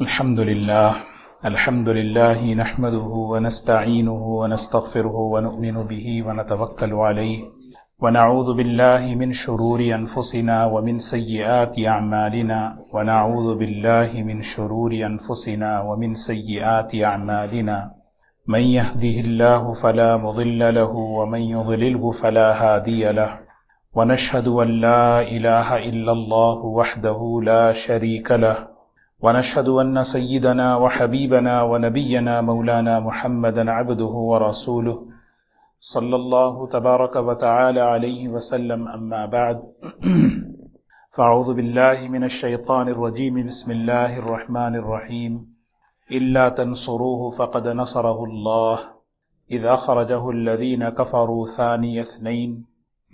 الحمد لله الحمد لله نحمده ونستعينه ونستغفره ونؤمن به ونتوكل عليه ونعوذ بالله من شرور انفسنا ومن سيئات اعمالنا ونعوذ بالله من شرور انفسنا ومن سيئات اعمالنا من يهده الله فلا مضل له ومن يضلله فلا هادي له ونشهد ان لا اله الا الله وحده لا شريك له ونشهد أن سيدنا وحبيبنا ونبينا مولانا محمدا عبده ورسوله صلى الله تبارك وتعالى عليه وسلم أما بعد فأعوذ بالله من الشيطان الرجيم بسم الله الرحمن الرحيم إلا تنصروه فقد نصره الله إذ أخرجه الذين كفروا ثاني اثنين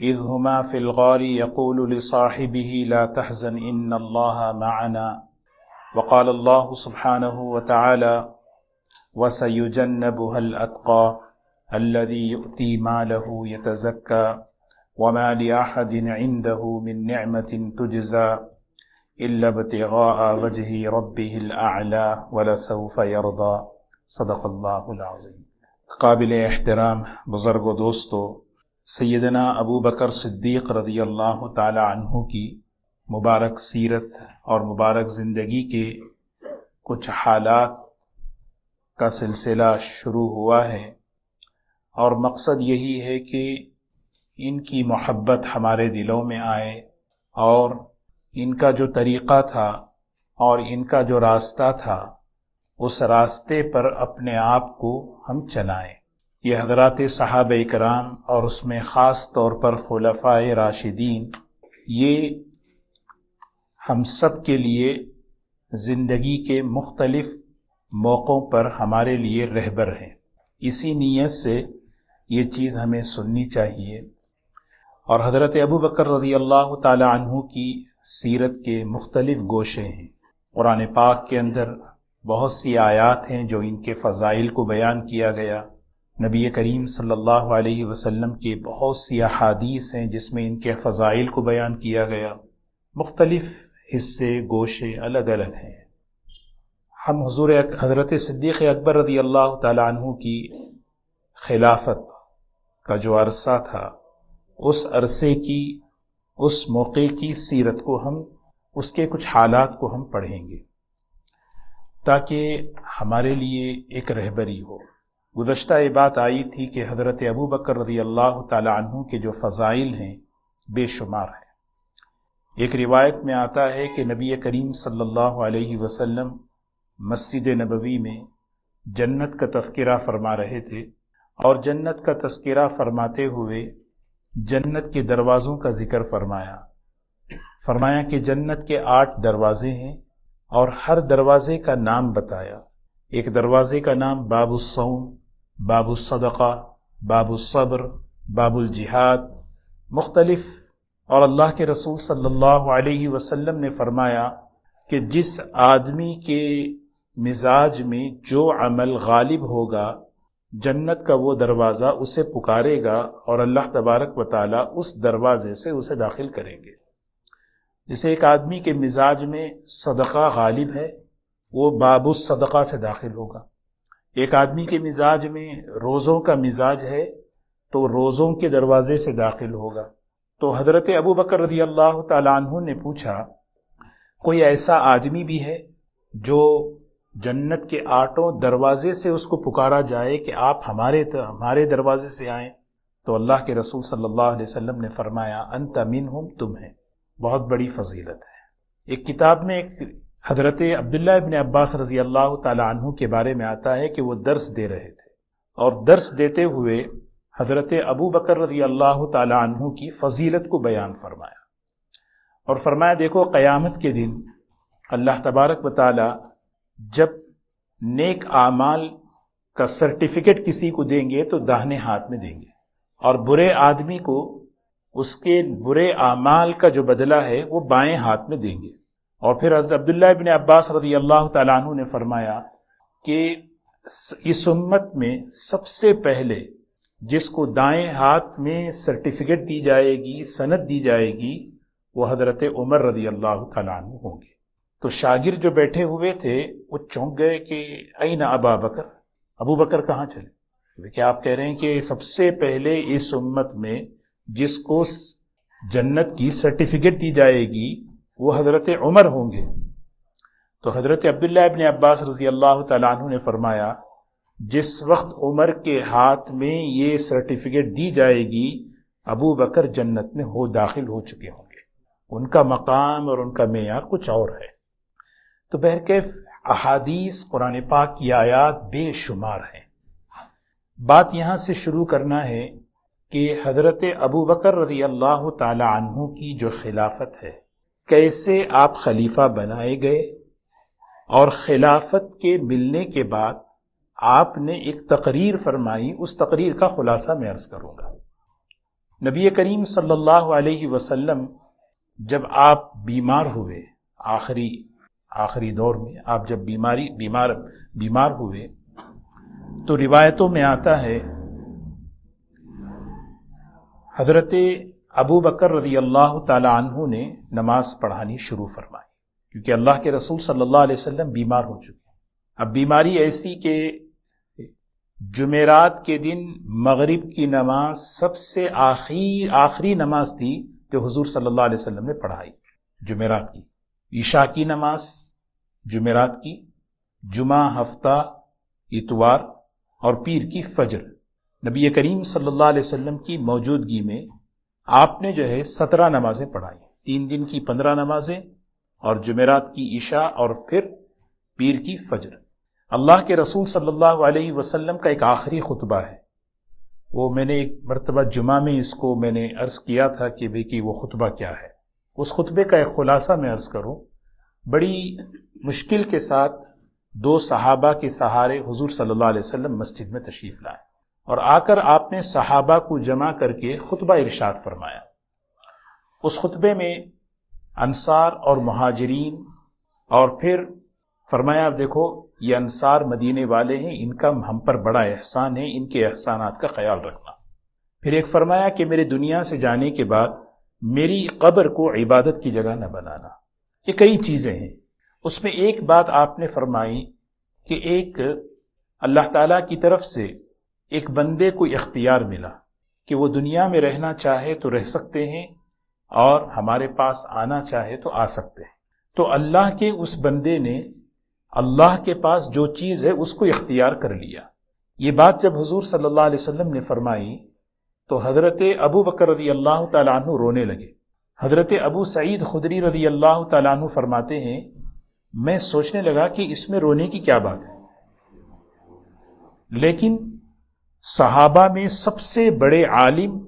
إذ هما في الغار يقول لصاحبه لا تحزن إن الله معنا وقال الله سبحانه وتعالى وسيجنبها الاتقى الذي يؤتي ماله يتزكى وما لاحد عنده من نعمه تجزى الا ابتغاء وجه ربه الاعلى ولسوف يرضى صدق الله العظيم قابل احترام بزرگ و دوستو سیدنا ابو بکر صدیق رضی اللہ تعالی عنہ کی मुबारक सीरत और मुबारक ज़िंदगी के कुछ हालात का सिलसिला शुरू हुआ है और मकसद यही है कि इनकी मोहब्बत हमारे दिलों में आए और इनका जो तरीक़ा था और इनका जो रास्ता था उस रास्ते पर अपने आप को हम चलाएं ये हजरत साहब कराम और उसमें ख़ास तौर पर खुलफ़ा राशिदीन ये हम सब के लिए ज़िंदगी के मुख्तलिफ मौक़ों पर हमारे लिए रहबर हैं इसी नीयत से ये चीज़ हमें सुननी चाहिए और हज़रत अबू बकर रज़ी अल्लाह तु की सीरत के मुख्तलिफ़ गोशे हैं कुरान पाक के अंदर बहुत सी आयात हैं जो इनके फ़ज़ाइल को बयान किया गया नबी करीम सल्लल्लाहु अलैहि वसल्लम के बहुत सी अहादीस हैं जिसमें इनके फ़ज़ाइल को बयान किया गया मुख्तलिफ़ हिस्से गोशे अलग अलग हैं हम हजूर हज़रत सिद्दीक़ अकबर रदी अल्लाह तु की खिलाफत का जो अरसा था उस अरसे की उस मौके की सीरत को हम उसके कुछ हालात को हम पढ़ेंगे ताकि हमारे लिए एक रहबरी हो गुज्त ये बात आई थी कि हज़रत अबू बकर रदी अल्लाह तु के जो फ़ज़ाइल हैं बेशुमार हैं एक रिवायत में आता है कि नबी करीम सल्लल्लाहु अलैहि वसल्लम मस्जिद नबवी में जन्नत का तस्करा फरमा रहे थे और जन्नत का तस्करा फरमाते हुए जन्नत के दरवाज़ों का जिक्र फरमाया फरमाया कि जन्नत के आठ दरवाज़े हैं और हर दरवाज़े का नाम बताया एक दरवाज़े का नाम बाबुसौम बाबुसदक़ा बाबुसब्र बाबुल जिहाद मुख्तलिफ़ और अल्लाह के रसूल सल्लल्लाहु अलैहि वसल्लम ने फरमाया कि जिस आदमी के मिजाज में जो अमल गालिब होगा जन्नत का वो दरवाज़ा उसे पुकारेगा और अल्लाह तबारक व ताली उस दरवाज़े से उसे दाखिल करेंगे जैसे एक आदमी के मिजाज में सदका गालिब है वो बाबू सदका से दाखिल होगा एक आदमी के मिजाज में रोज़ों का मिजाज है तो रोज़ों के दरवाज़े से दाखिल होगा तो हज़रत अबू बकर रजी अल्लाह तु ने पूछा कोई ऐसा आदमी भी है जो जन्नत के आठों दरवाजे से उसको पुकारा जाए कि आप हमारे हमारे दरवाजे से आएं तो अल्लाह के रसूल सल्लल्लाहु अलैहि वसल्लम ने फरमाया अंत मिन हम तुम हैं बहुत बड़ी फजीलत है एक किताब में एक हजरत अब्दुल्ला इबन अब्बास रजी अल्लाह तु के बारे में आता है कि वो दर्स दे रहे थे और दर्स देते हुए हज़रत अबू बकर रदी अल्लाह तु की फ़जीलत को बयान फरमाया और फरमाया देखो क्यामत के दिन अल्लाह तबारक वाली जब नेक आमाल का सर्टिफिकेट किसी को देंगे तो दाहने हाथ में देंगे और बुरे आदमी को उसके बुरे आमाल का जो बदला है वो बाएं हाथ में देंगे और फिर हजरत अब्दुल्ला बिन अब्बास रजी अल्लाह तु ने फरमाया कि इस उम्मत में सबसे पहले जिसको दाएं हाथ में सर्टिफिकेट दी जाएगी सनत दी जाएगी वो हज़रत उमर रदी अल्लाह तु होंगे तो शागिर जो बैठे हुए थे वो चौंक गए कि ना अबा बकर अबू बकर कहाँ चले देखिए तो आप कह रहे हैं कि सबसे पहले इस उम्मत में जिसको जन्नत की सर्टिफिकेट दी जाएगी वो हज़रत उमर होंगे तो हज़रत अब्दुल्ला अबिन अब्बास रजी अल्लाह तु ने फरमाया जिस वक्त उमर के हाथ में ये सर्टिफिकेट दी जाएगी अबू बकर जन्नत में हो दाखिल हो चुके होंगे उनका मकाम और उनका मैार कुछ और है तो बहरकैफ अहादीस कुरान पाक की आयात बेशुमार हैं बात यहां से शुरू करना है कि हज़रत अबू बकर रजी अल्लाह तहों की जो खिलाफत है कैसे आप खलीफा बनाए गए और खिलाफत के मिलने के बाद आपने एक तकरीर फरमाई उस तकरीर का खुलासा मैं अर्ज करूंगा नबी करीम सल्लल्लाहु अलैहि वसल्लम जब आप बीमार हुए आखिरी आखिरी दौर में आप जब बीमारी बीमार बीमार हुए तो रिवायतों में आता है हजरत अबू बकर रजी अल्लाह तहु ने नमाज पढ़ानी शुरू फरमाई क्योंकि अल्लाह के रसूल सल्लल्लाहु अलैहि वसल्लम बीमार हो चुके अब बीमारी ऐसी के जुमेरात के दिन मगरिब की नमाज सबसे आखिर आखिरी नमाज थी जो हुजूर सल्लल्लाहु अलैहि वसल्लम ने पढ़ाई जुमेरात की ईशा की नमाज जुमेरात की जुमा हफ्ता इतवार और पीर की फजर नबी करीम सल्लल्लाहु अलैहि वसल्लम की मौजूदगी में आपने जो है सत्रह नमाजें पढ़ाई तीन दिन की पंद्रह नमाजें और जुमेरात की ईशा और फिर पीर की फजर अल्लाह के रसूल सल्लल्लाहु अलैहि वसल्लम का एक आखिरी खुतबा है वो मैंने एक मरतबा जुमा में इसको मैंने अर्ज़ किया था कि भाई कि वो खुतबा क्या है उस खुतबे का एक ख़ुलासा मैं अर्ज़ करूँ बड़ी मुश्किल के साथ दो सहाबा के सहारे हुजूर सल्लल्लाहु अलैहि वसल्लम मस्जिद में तशरीफ़ लाए और आकर आपने सहाबा को जमा करके खुतबा इरशाद फरमाया उस खुतबे में अनसार और महाजरीन और फिर फरमाया आप देखो ये अनसार मदीने वाले हैं इनका हम पर बड़ा एहसान है इनके एहसानात का ख्याल रखना फिर एक फरमाया कि मेरे दुनिया से जाने के बाद मेरी कब्र को इबादत की जगह न बनाना ये कई चीज़ें हैं उसमें एक बात आपने फरमाई कि एक अल्लाह ताला की तरफ से एक बंदे को इख्तियार मिला कि वो दुनिया में रहना चाहे तो रह सकते हैं और हमारे पास आना चाहे तो आ सकते हैं तो अल्लाह के उस बंदे ने अल्लाह के पास जो चीज़ है उसको इख्तियार कर लिया ये बात जब हुजूर सल्लल्लाहु अलैहि वसल्लम ने फरमाई तो हज़रत अबू बकर रदी अल्लाह तु रोने लगे हज़रत अबू सईद खुदरी रदी अल्लाह तु फरमाते हैं मैं सोचने लगा कि इसमें रोने की क्या बात है लेकिन सहाबा में सबसे बड़े आलिम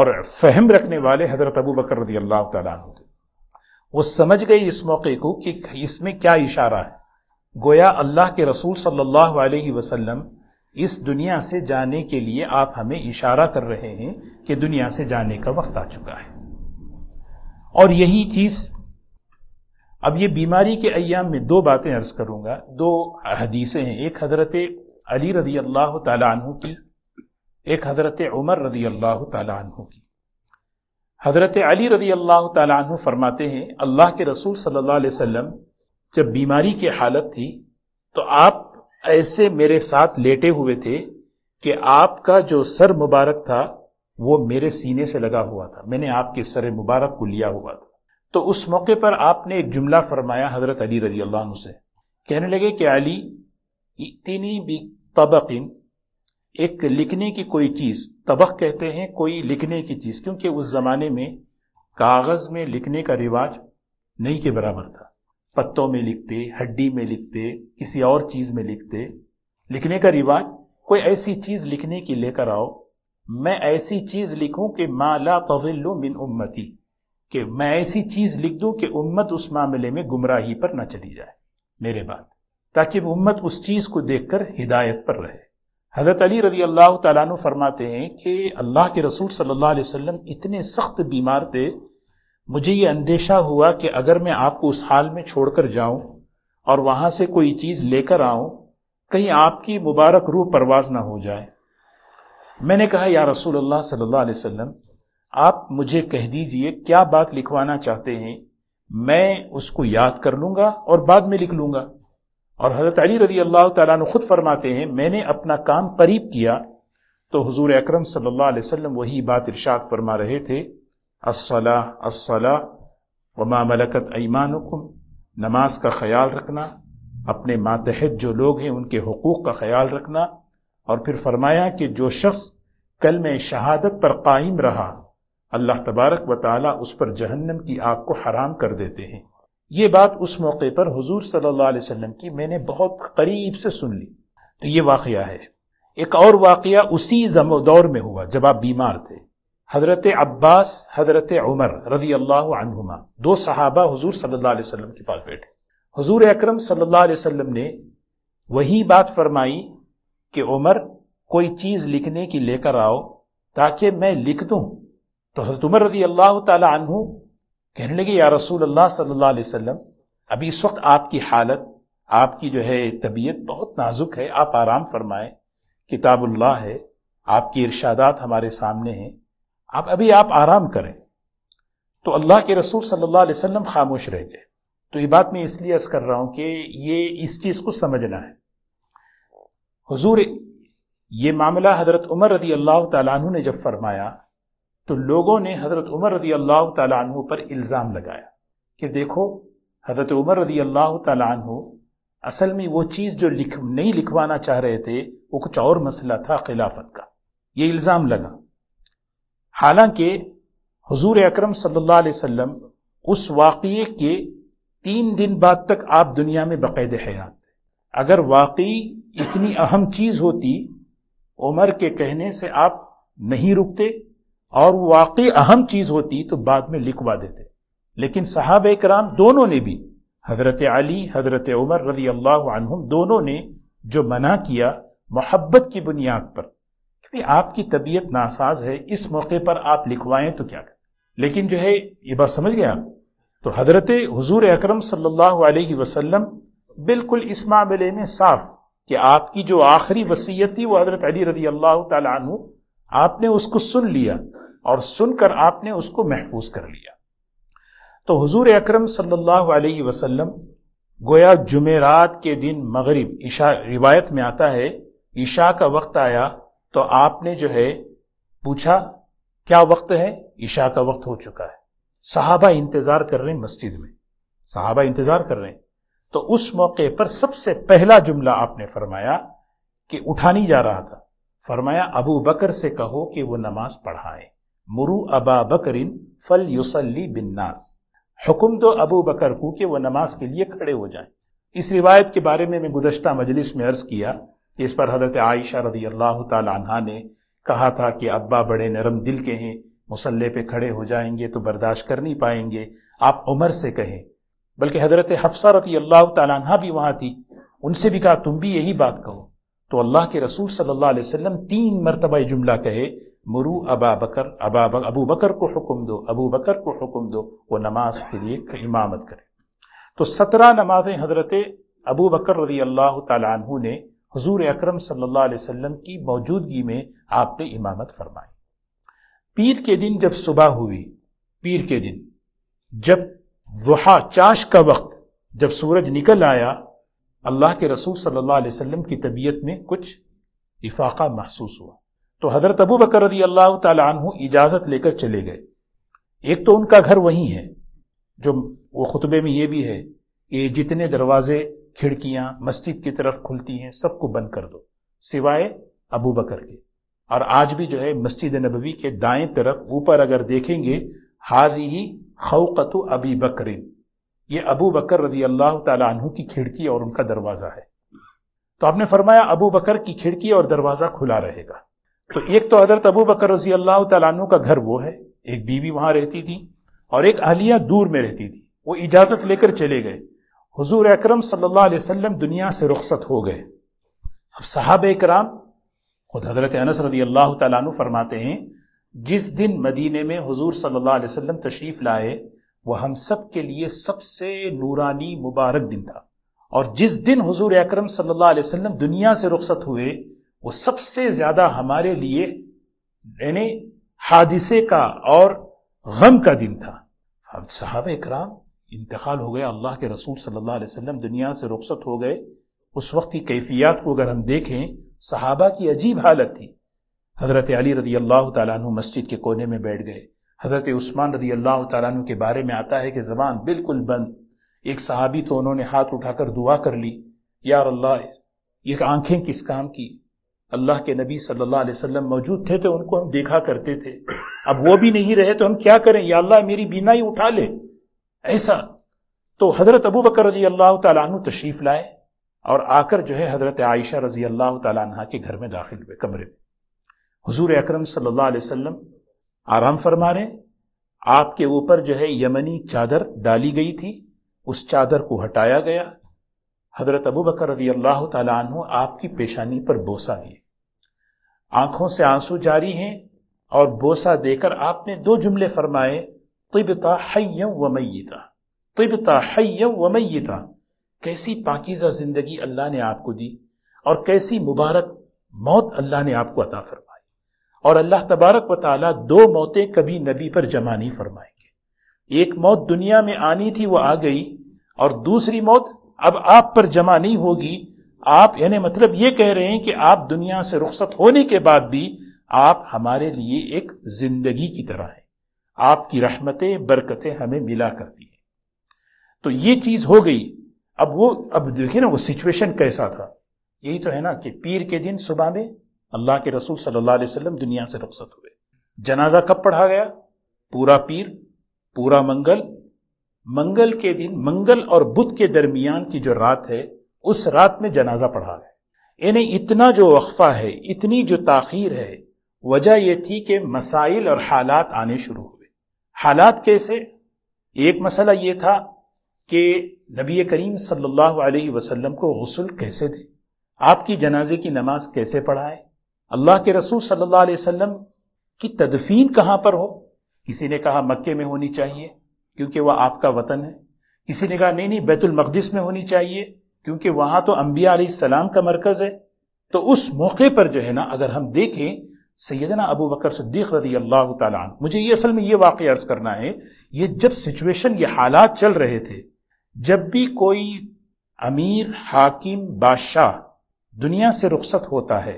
और फहम रखने वाले हज़रत अबू बकर रदी अल्लाह तु थे वो समझ गए इस मौके को कि इसमें क्या इशारा है गोया अल्लाह के रसूल सल्लल्लाहु अलैहि वसल्लम इस दुनिया से जाने के लिए आप हमें इशारा कर रहे हैं कि दुनिया से जाने का वक्त आ चुका है और यही चीज़ अब ये बीमारी के अयाम में दो बातें अर्ज करूंगा दो हदीसें हैं एक हजरत अली रजी अल्लाह तु की एक हजरत उमर रजी अल्लाह तु की हजरत अली रजी अल्लाह तु फरमाते हैं अल्लाह के रसूल सल्लल्लाहु अलैहि वसल्लम जब बीमारी की हालत थी तो आप ऐसे मेरे साथ लेटे हुए थे कि आपका जो सर मुबारक था वो मेरे सीने से लगा हुआ था मैंने आपके सर मुबारक को लिया हुआ था तो उस मौके पर आपने एक जुमला फरमाया हजरत अली रजी अल्लाह से कहने लगे कि अली इतनी भी तबक एक लिखने की कोई चीज़ तबक कहते हैं कोई लिखने की चीज़ क्योंकि उस ज़माने में कागज़ में लिखने का रिवाज नहीं के बराबर था पत्तों में लिखते हड्डी में लिखते किसी और चीज़ में लिखते लिखने का रिवाज कोई ऐसी चीज़ लिखने की लेकर आओ मैं ऐसी चीज़ लिखूं कि माँ तजिल्लु मिन उम्मती कि मैं ऐसी चीज़ लिख दूं कि उम्मत उस मामले में गुमराही पर ना चली जाए मेरे बात ताकि उम्मत उस चीज़ को देखकर हिदायत पर रहे हज़रत अली रजी अल्लाह तु फरमाते हैं कि अल्लाह के रसूल सल्लल्लाहु अलैहि वसल्लम इतने सख्त बीमार थे मुझे ये अंदेशा हुआ कि अगर मैं आपको उस हाल में छोड़कर जाऊं और वहां से कोई चीज लेकर आऊं कहीं आपकी मुबारक रूह परवाज ना हो जाए मैंने कहा या रसूल अल्लाह सल्लल्लाहु अलैहि वसल्लम आप मुझे कह दीजिए क्या बात लिखवाना चाहते हैं मैं उसको याद कर लूंगा और बाद में लिख लूंगा और हजरत अली रजी अल्लाह तला खुद फरमाते हैं मैंने अपना काम करीब किया तो हुजूर अकरम सल्लल्लाहु अलैहि वसल्लम वही बात इरशाद फरमा रहे थे असला असला वमा मलकत ऐमानुकुम नमाज का ख्याल रखना अपने मातहत जो लोग हैं उनके हकूक़ का ख्याल रखना और फिर फरमाया कि जो शख्स कल में शहादत पर कायम रहा अल्लाह तबारक व ताली उस पर जहन्नम की आग को हराम कर देते हैं ये बात उस मौके पर हजूर सल्लल्लाहु अलैहि की मैंने बहुत करीब से सुन ली तो ये वाक़ है एक और वाक़ उसी दौर में हुआ जब आप बीमार थे हज़रत अब्बास हज़रत उमर रजी अल्लाह अनहुमा दो सहाबा हुजूर सल्लल्लाहु अलैहि वसल्लम के पास बैठे हुजूर अकरम सल्लल्लाहु अलैहि वसल्लम ने वही बात फरमाई कि उमर कोई चीज़ लिखने की लेकर आओ ताकि मैं लिख दूँ तो हज़रत उमर रजी अल्लाह तहु कहने लगे या रसूल अल्लाह अलैहि वसल्लम अभी इस वक्त आपकी हालत आपकी जो है तबीयत बहुत नाजुक है आप आराम फरमाए किताबुल्लाह है आपकी इर्शादात हमारे सामने हैं आप अभी आप आराम करें तो अल्लाह के रसूल सल्लल्लाहु अलैहि वसल्लम खामोश रह गए तो ये बात मैं इसलिए अर्ज कर रहा हूं कि ये इस चीज़ को समझना है हुजूर ये मामला हज़रत उमर रजी अल्लाह तु ने जब फरमाया तो लोगों ने हज़रत उमर रजी अल्लाह तु पर इल्ज़ाम लगाया कि देखो हज़रत उमर रजी अल्लाह तु असल में वो चीज़ जो लिख नहीं लिखवाना चाह रहे थे वो कुछ और मसला था खिलाफत का ये इल्ज़ाम लगा हालांकि हजूर अक्रम सल्लाम उस वाक़े के तीन दिन बाद तक आप दुनिया में बक़ैद हयात अगर वाकई इतनी अहम चीज़ होती उमर के कहने से आप नहीं रुकते और वाकई अहम चीज़ होती तो बाद में लिखवा देते लेकिन साहब कराम दोनों ने भी हज़रत अली हज़रत उमर रजी अल्लाह दोनों ने जो मना किया मोहब्बत की बुनियाद पर कि आपकी तबीयत नासाज है इस मौके पर आप लिखवाएं तो क्या करें लेकिन जो है ये बात समझ गया तो हजरत हजूर अक्रम सल्लाम बिल्कुल इस मामले में साफ कि आपकी जो आखिरी वसीयत थी वो हजरत अली रजी अल्लाह तु आपने उसको सुन लिया और सुनकर आपने उसको महफूज कर लिया तो हुजूर अकरम सल्लल्लाहु अलैहि वसल्लम गोया जुमेरात के दिन मगरिब ईशा रिवायत में आता है ईशा का वक्त आया तो आपने जो है पूछा क्या वक्त है ईशा का वक्त हो चुका है साहबा इंतजार कर रहे हैं मस्जिद में साहबा इंतजार कर रहे हैं तो उस मौके पर सबसे पहला जुमला आपने फरमाया कि उठानी जा रहा था फरमाया अबू बकर से कहो कि वो नमाज पढ़ाए मुरु अबा बकरिन फल युसली बिन्नास हुक्म दो अबू बकर को कि वह नमाज के लिए खड़े हो जाए इस रिवायत के बारे में मैं गुजश्ता मजलिस में अर्ज किया इस पर हजरत आयशा रदी अल्लाह तहा ने कहा था कि अब्बा बड़े नरम दिल के हैं मुसल्ले पे खड़े हो जाएंगे तो बर्दाश्त कर नहीं पाएंगे आप उमर से कहें बल्कि हजरत हफ्सा रती अल्लाह तहा भी वहाँ थी उनसे भी कहा तुम भी यही बात कहो तो अल्लाह के रसूल सल्लल्लाहु अलैहि वसल्लम तीन मरतबा जुमला कहे मुरु अबा बकर अबा बक, अबू बकर को हुक्म दो अबू बकर को हुक्म दो वो नमाज के लिए इमामत करे तो सत्रह नमाजें हजरत अबू बकर रजी अल्लाह तु ने हजूर अक्रम सल्लाम की मौजूदगी में आपने इमामत फरमाई पीर के दिन जब सुबह हुई पीर के दिन जब वहा चाश का वक्त जब सूरज निकल आया अल्लाह के रसूल सल्लल्लाहु अलैहि वसल्लम की तबीयत में कुछ इफाका महसूस हुआ तो हजरत अबू बकर रजी अल्लाह तु इजाज़त लेकर चले गए एक तो उनका घर वहीं है जो वो खुतबे में ये भी है कि जितने दरवाजे खिड़कियां मस्जिद की तरफ खुलती हैं सबको बंद कर दो सिवाय अबू बकर के और आज भी जो है मस्जिद नबवी के दाएं तरफ ऊपर अगर देखेंगे हाजी ही खौकत अबी बकरिन ये अबू बकर रजी अल्लाह तु की खिड़की और उनका दरवाज़ा है तो आपने फरमाया अबू बकर की खिड़की और दरवाज़ा खुला रहेगा तो एक तो हजरत अबू बकर रजी अल्लाह तु का घर वो है एक बीवी वहां रहती थी और एक अहलिया दूर में रहती थी वो इजाज़त लेकर चले गए हुजूर अकरम सल्लल्लाहु अलैहि वसल्लम दुनिया से रुखसत हो गए अब साहब कराम खुद हजरत अनस रदी अल्लाह तु फरमाते हैं जिस दिन मदीने में हुजूर सल्लल्लाहु अलैहि वसल्लम तशरीफ़ लाए वह हम सब के लिए सबसे नूरानी मुबारक दिन था और जिस दिन हुजूर अकरम सल्लल्लाहु अलैहि वसल्लम दुनिया से रुखसत हुए वो सबसे ज़्यादा हमारे लिए यानी हादिसे का और गम का दिन था अब साहब कराम इंतकाल हो गया अल्लाह के रसूल सल्लल्लाहु अलैहि वसल्लम दुनिया से रुखसत हो गए उस वक्त की कैफियत को अगर हम देखें सहाबा की अजीब हालत थी हज़रत अली रदी अल्लाह तु मस्जिद के कोने में बैठ गए हज़रत उस्मान रदी अल्लाह तु के बारे में आता है कि ज़बान बिल्कुल बंद एक सहाबी तो उन्होंने हाथ उठाकर दुआ कर ली यार अल्लाह ये आंखें किस काम की अल्लाह के नबी सल्लल्लाहु अलैहि वसल्लम मौजूद थे तो उनको हम देखा करते थे अब वो भी नहीं रहे तो हम क्या करें या अल्लाह मेरी बीनाई उठा ले ऐसा तो हज़रत अबू बकर रजी अल्लाह तु तशरीफ़ लाए और आकर जो है हज़रत आयशा रजी अल्लाह तहा के घर में दाखिल हुए कमरे में हजूर अक्रम सल्लाम आराम फरमा रहे आपके ऊपर जो है यमनी चादर डाली गई थी उस चादर को हटाया गया हज़रत अबू बकर रजी अल्लाह तु आपकी पेशानी पर बोसा दिए आंखों से आंसू जारी हैं और बोसा देकर आपने दो जुमले फरमाए तिबता हय व मैता तिबता हय व मैता कैसी पाकिजा जिंदगी अल्लाह ने आपको दी और कैसी मुबारक मौत अल्लाह ने आपको अता फरमाई और अल्लाह तबारक व ताला दो मौतें कभी नबी पर जमा नहीं फरमाएंगे एक मौत दुनिया में आनी थी वो आ गई और दूसरी मौत अब आप पर जमा नहीं होगी आप यानी मतलब ये कह रहे हैं कि आप दुनिया से रुख्सत होने के बाद भी आप हमारे लिए एक जिंदगी की तरह हैं आपकी रहमतें बरकतें हमें मिला करती हैं तो ये चीज़ हो गई अब वो अब देखिए ना वो सिचुएशन कैसा था यही तो है ना कि पीर के दिन सुबह में अल्लाह के रसूल सल्लल्लाहु अलैहि वसल्लम दुनिया से रुखसत हुए जनाजा कब पढ़ा गया पूरा पीर पूरा मंगल मंगल के दिन मंगल और बुध के दरमियान की जो रात है उस रात में जनाजा पढ़ा गया यानी इतना जो वक्फा है इतनी जो ताखीर है वजह यह थी कि मसाइल और हालात आने शुरू हो हालात कैसे एक मसला ये था कि नबी करीम सल्लल्लाहु अलैहि वसल्लम को गसल कैसे दे आपकी जनाजे की नमाज कैसे पढ़ाए अल्लाह के रसूल सल्लल्लाहु अलैहि वसल्लम की तदफीन कहाँ पर हो किसी ने कहा मक्के में होनी चाहिए क्योंकि वह आपका वतन है किसी ने कहा नहीं नहीं बैतुलमक़दस में होनी चाहिए क्योंकि वहां तो अम्बिया सलाम का मरकज़ है तो उस मौके पर जो है ना अगर हम देखें सैदना अबू बकर सिद्दीक रजी अल्लाह तन मुझे ये असल में ये वाक़ अर्ज़ करना है ये जब सिचुएशन ये हालात चल रहे थे जब भी कोई अमीर हाकिम बादशाह दुनिया से रुख्सत होता है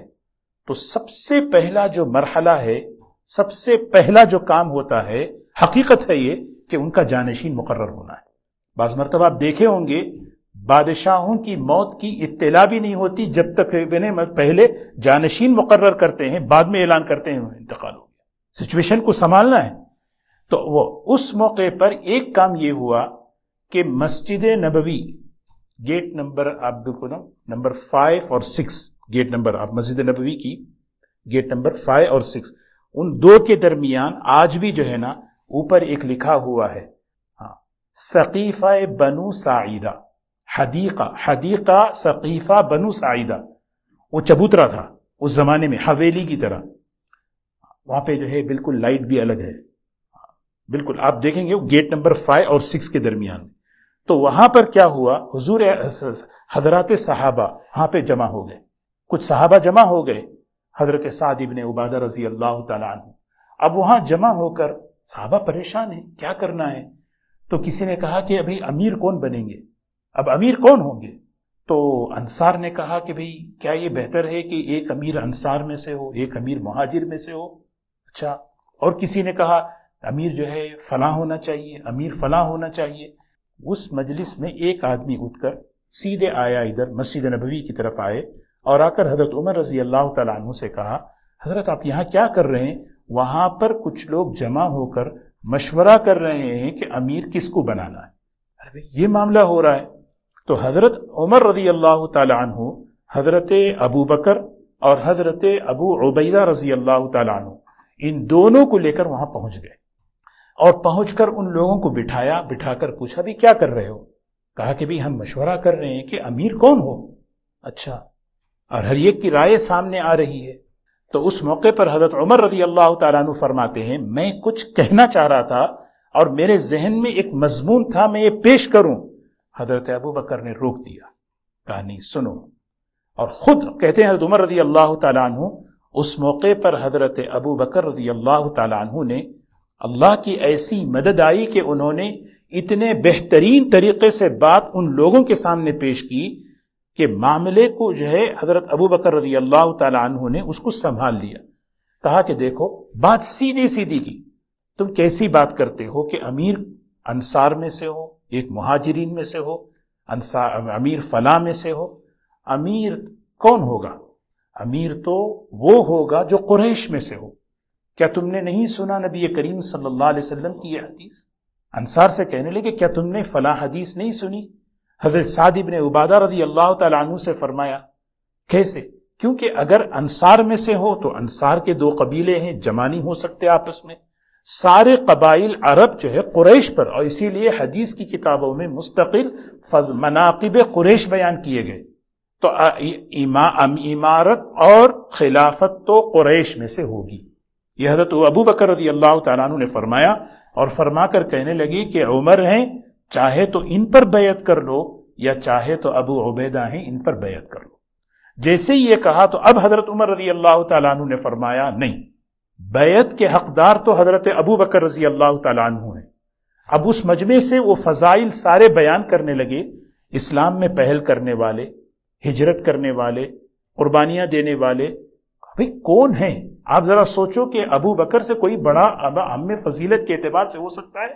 तो सबसे पहला जो मरहला है सबसे पहला जो काम होता है हकीकत है ये कि उनका जानशीन मुकर होना है बाज़ मरतब आप देखे होंगे बादशाहों की मौत की इत्तला भी नहीं होती जब तक पहले जानशीन मुकर्र करते हैं बाद में ऐलान करते हैं इंतकाल हो गया सिचुएशन को संभालना है तो वो उस मौके पर एक काम ये हुआ कि मस्जिद नबवी गेट नंबर आप बिल्कुल नंबर फाइव और सिक्स गेट नंबर आप मस्जिद नबवी की गेट नंबर फाइव और सिक्स उन दो के दरमियान आज भी जो है ना ऊपर एक लिखा हुआ है हाँ सकीफ़ा बनु साइदा हदीका हदीका सकीफ़ा बनु साइदा वो चबूतरा था उस ज़माने में हवेली की तरह वहां पे जो है बिल्कुल लाइट भी अलग है बिल्कुल आप देखेंगे गेट नंबर फाइव और सिक्स के दरमियान तो वहां पर क्या हुआ हजूर हजरत साहबा वहां पे जमा हो गए कुछ साहबा जमा हो गए हजरत सादिब ने उबादा रजी अल्लाह तु अब वहां जमा होकर साहबा परेशान है क्या करना है तो किसी ने कहा कि अभी अमीर कौन बनेंगे अब अमीर कौन होंगे तो अंसार ने कहा कि भाई क्या ये बेहतर है कि एक अमीर अंसार में से हो एक अमीर महाजिर में से हो अच्छा और किसी ने कहा अमीर जो है फला होना चाहिए अमीर फला होना चाहिए उस मजलिस में एक आदमी उठकर सीधे आया इधर मस्जिद नबवी की तरफ आए और आकर हजरत उमर रजी अल्लाह तु से कहा हजरत आप यहाँ क्या कर रहे हैं वहां पर कुछ लोग जमा होकर मशवरा कर रहे हैं कि अमीर किसको बनाना है अरे ये मामला हो रहा है तो हज़रत उमर रजी अल्लाह तु हज़रत अबू बकर और हज़रत अबू उबैदा रजी अल्लाह तु इन दोनों को लेकर वहां पहुंच गए और पहुंचकर उन लोगों को बिठाया बिठाकर पूछा भी क्या कर रहे हो कहा कि भी हम मशवरा कर रहे हैं कि अमीर कौन हो अच्छा और हर एक की राय सामने आ रही है तो उस मौके पर हजरत उमर रजी अल्लाह तु फरमाते हैं मैं कुछ कहना चाह रहा था और मेरे जहन में एक मजमून था मैं ये पेश करूं हजरत अबू बकर ने रोक दिया कहानी सुनो और ख़ुद कहते हैं हजरत उमर रदी अल्लाह तु उस मौके पर हजरत अबू बकर रदी अल्लाह तु ने अल्लाह की ऐसी मदद आई कि उन्होंने इतने बेहतरीन तरीके से बात उन लोगों के सामने पेश की कि मामले को जो है हजरत अबू बकर रजी अल्लाह तु ने उसको संभाल लिया कहा कि देखो बात सीधी सीधी की तुम कैसी बात करते हो कि अमीर अंसार में से हो एक महाजरीन में से हो अमीर फला में से हो अमीर कौन होगा अमीर तो वो होगा जो कुरैश में से हो क्या तुमने नहीं सुना नबी करीम सल्लल्लाहु अलैहि वसल्लम की यह हदीस अंसार से कहने लगे क्या तुमने फला हदीस नहीं सुनी हजरत सादिब ने उबादा रजी अल्लाह तु से फरमाया कैसे क्योंकि अगर अंसार में से हो तो अंसार के दो कबीले हैं जमानी हो सकते आपस में सारे कबाइल अरब जो है कुरैश पर और इसीलिए हदीस की किताबों में मुस्तकिल फज मनाकब कुरैश बयान किए गए तो इमा, इमारत और खिलाफत तो कुरैश में से होगी यह हजरत अबू बकर रजी अल्लाह तु ने फरमाया और फरमा कर कहने लगी कि उमर हैं चाहे तो इन पर बैत कर लो या चाहे तो अबू उबैदा हैं इन पर बैत कर लो जैसे ही ये कहा तो अब हजरत उमर रजी अल्लाह तु ने फरमाया नहीं बैत के हकदार तो हजरत अबू बकर रजी अल्लाह तु हैं अब उस मजमे से वो फजाइल सारे बयान करने लगे इस्लाम में पहल करने वाले हिजरत करने वाले कुर्बानियां देने वाले भाई कौन है आप ज़रा सोचो कि अबू बकर से कोई बड़ा हम फजीलत के अतबार से हो सकता है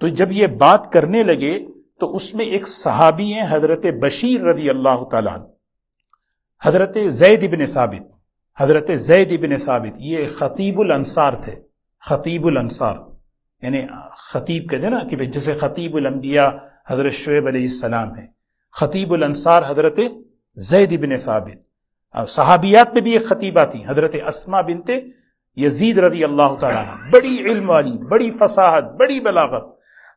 तो जब ये बात करने लगे तो उसमें एक सहाबी हैं हजरत बशीर रजी अल्लाह तजरत जैद इबन साबित हज़रत जैद इबिन साबित ये ख़तीबुल अंसार थे ख़तीबुल अंसार यानी ख़तीब कहते ना कि जैसे ख़तीबुल हज़रत शुएब अलैहिस्सलाम है ख़तीबुल अंसार हज़रत जैद इबिन साबित अब सहाबियात में भी एक ख़तीब आती हज़रत असमा बिनते यजीद रजी अल्लाह तला बड़ी इल्म वाली बड़ी फसाहत बड़ी बलागत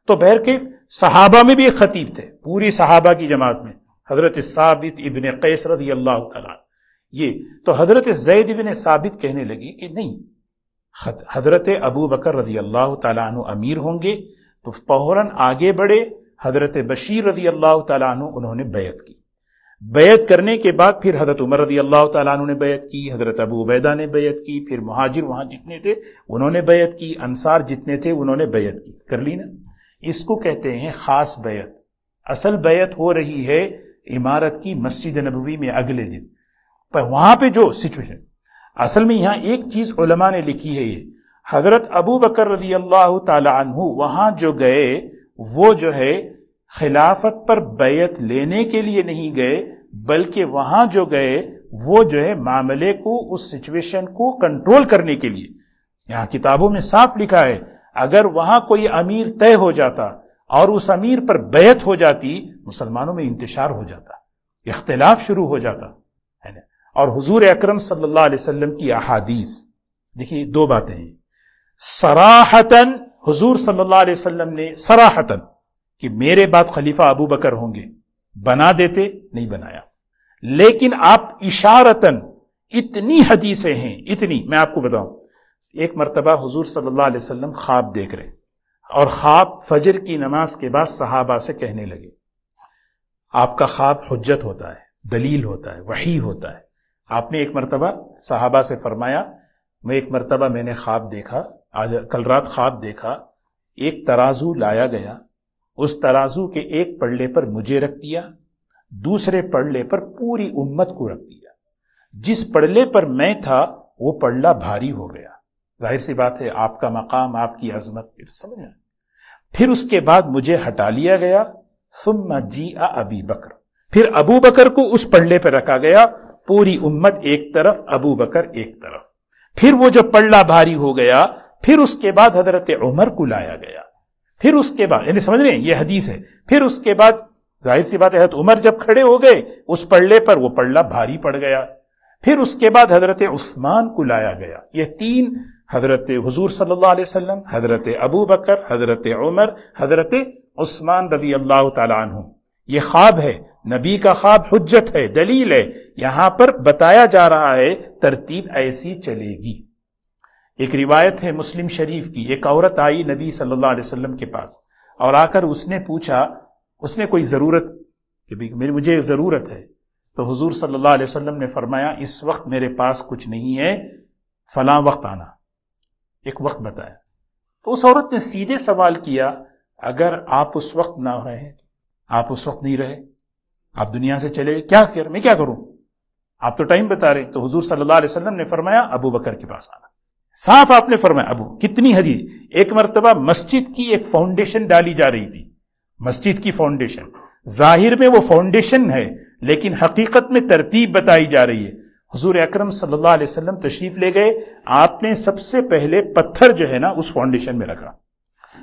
तो बहर के सहाबा में भी एक ख़तीब थे पूरी सहाबा की जमात में हज़रत साबित इबन कैस रजी अल्लाह तला ये तो हजरत जैद बिन साबित कहने लगे कि नहीं हजरत अबू बकर रजी अल्लाह तु अमीर होंगे तो फौरन आगे बढ़े हजरत बशीर रजी अल्लाह तु उन्होंने बैत की बैत करने के बाद फिर हजरत उमर रजी अल्लाह तु ने बैत की हजरत अबू उबैदा ने बैत की फिर महाजिर वहां जितने थे उन्होंने बैत की अंसार जितने थे उन्होंने बैत की कर ली ना इसको कहते हैं खास बैत असल बैत हो रही है इमारत की मस्जिद नबवी में अगले दिन पर वहां पे जो सिचुएशन असल में यहां एक चीज उलमा ने लिखी है ये हजरत अबू बकर रजी अल्लाह तहु वहां जो गए वो जो है खिलाफत पर बैत लेने के लिए नहीं गए बल्कि वहां जो गए वो जो है मामले को उस सिचुएशन को कंट्रोल करने के लिए यहां किताबों में साफ लिखा है अगर वहां कोई अमीर तय हो जाता और उस अमीर पर बैत हो जाती मुसलमानों में इंतजार हो जाता इख्तलाफ शुरू हो जाता है ना और हुजूर अकरम सल्लल्लाहु अलैहि वसल्लम की अहादीस देखिए दो बातें हैं सराहतन हुजूर सल्लल्लाहु अलैहि वसल्लम ने सराहतन कि मेरे बाद खलीफा अबू बकर होंगे बना देते नहीं बनाया लेकिन आप इशारतन इतनी हदीसें हैं इतनी मैं आपको बताऊं एक मरतबा हुजूर सल्लल्लाहु अलैहि वसल्लम ख्वाब देख रहे और ख्वाब फजर की नमाज के बाद सहाबा से कहने लगे आपका ख्वाब हजत होता है दलील होता है वही होता है आपने एक मरतबा साहबा से फरमाया मैं एक मरतबा मैंने ख्वाब देखा आज कल रात ख्वाब देखा एक तराजू लाया गया उस तराजू के एक पड़ले पर मुझे रख दिया दूसरे पड़ले पर पूरी उम्मत को रख दिया जिस पड़ले पर मैं था वो पड़ला भारी हो गया जाहिर सी बात है आपका मकाम आपकी अजमत तो समझ में फिर उसके बाद मुझे हटा लिया गया सुम्मा जी अबी बकर फिर अबू बकर को उस पड़ले पर रखा गया पूरी उम्मत एक तरफ अबू बकर एक तरफ फिर वो जो पल्ला भारी हो गया फिर उसके बाद हजरत उमर को लाया गया फिर उसके बाद यानी समझ रहे हैं ये हदीस है फिर उसके बाद जाहिर सी बात है हजरत उमर जब खड़े हो गए उस पल्ले पर वो पल्ला भारी पड़ गया फिर उसके बाद हजरत उस्मान को लाया गया ये तीन हजरत हजूर सल्लल्लाहु अलैहि वसल्लम हजरत अबू बकर हजरत उमर हजरत उस्मान रजी अल्लाह तु ये ख्वाब है नबी का ख्वाब हजत है दलील है यहां पर बताया जा रहा है तरतीब ऐसी चलेगी एक रिवायत है मुस्लिम शरीफ की एक औरत आई नबी सल्लल्लाहु अलैहि वसल्लम के पास और आकर उसने पूछा उसने कोई ज़रूरत मेरी मुझे ज़रूरत है तो हुजूर सल्लल्लाहु अलैहि वसल्लम ने फरमाया इस वक्त मेरे पास कुछ नहीं है फला वक्त आना एक वक्त बताया तो उस औरत ने सीधे सवाल किया अगर आप उस वक्त ना रहे आप उस वक्त नहीं रहे आप दुनिया से चले क्या कर मैं क्या करूं आप तो टाइम बता रहे तो हुजूर सल्लल्लाहु अलैहि वसल्लम ने फरमाया अबू बकर के पास आना साफ आपने फरमाया अबू कितनी हदी एक मरतबा मस्जिद की एक फाउंडेशन डाली जा रही थी मस्जिद की फाउंडेशन जाहिर में वो फाउंडेशन है लेकिन हकीकत में तरतीब बताई जा रही है हजूर अक्रम सल्लल्लाहु अलैहि वसल्लम तशरीफ ले गए आपने सबसे पहले पत्थर जो है ना उस फाउंडेशन में रखा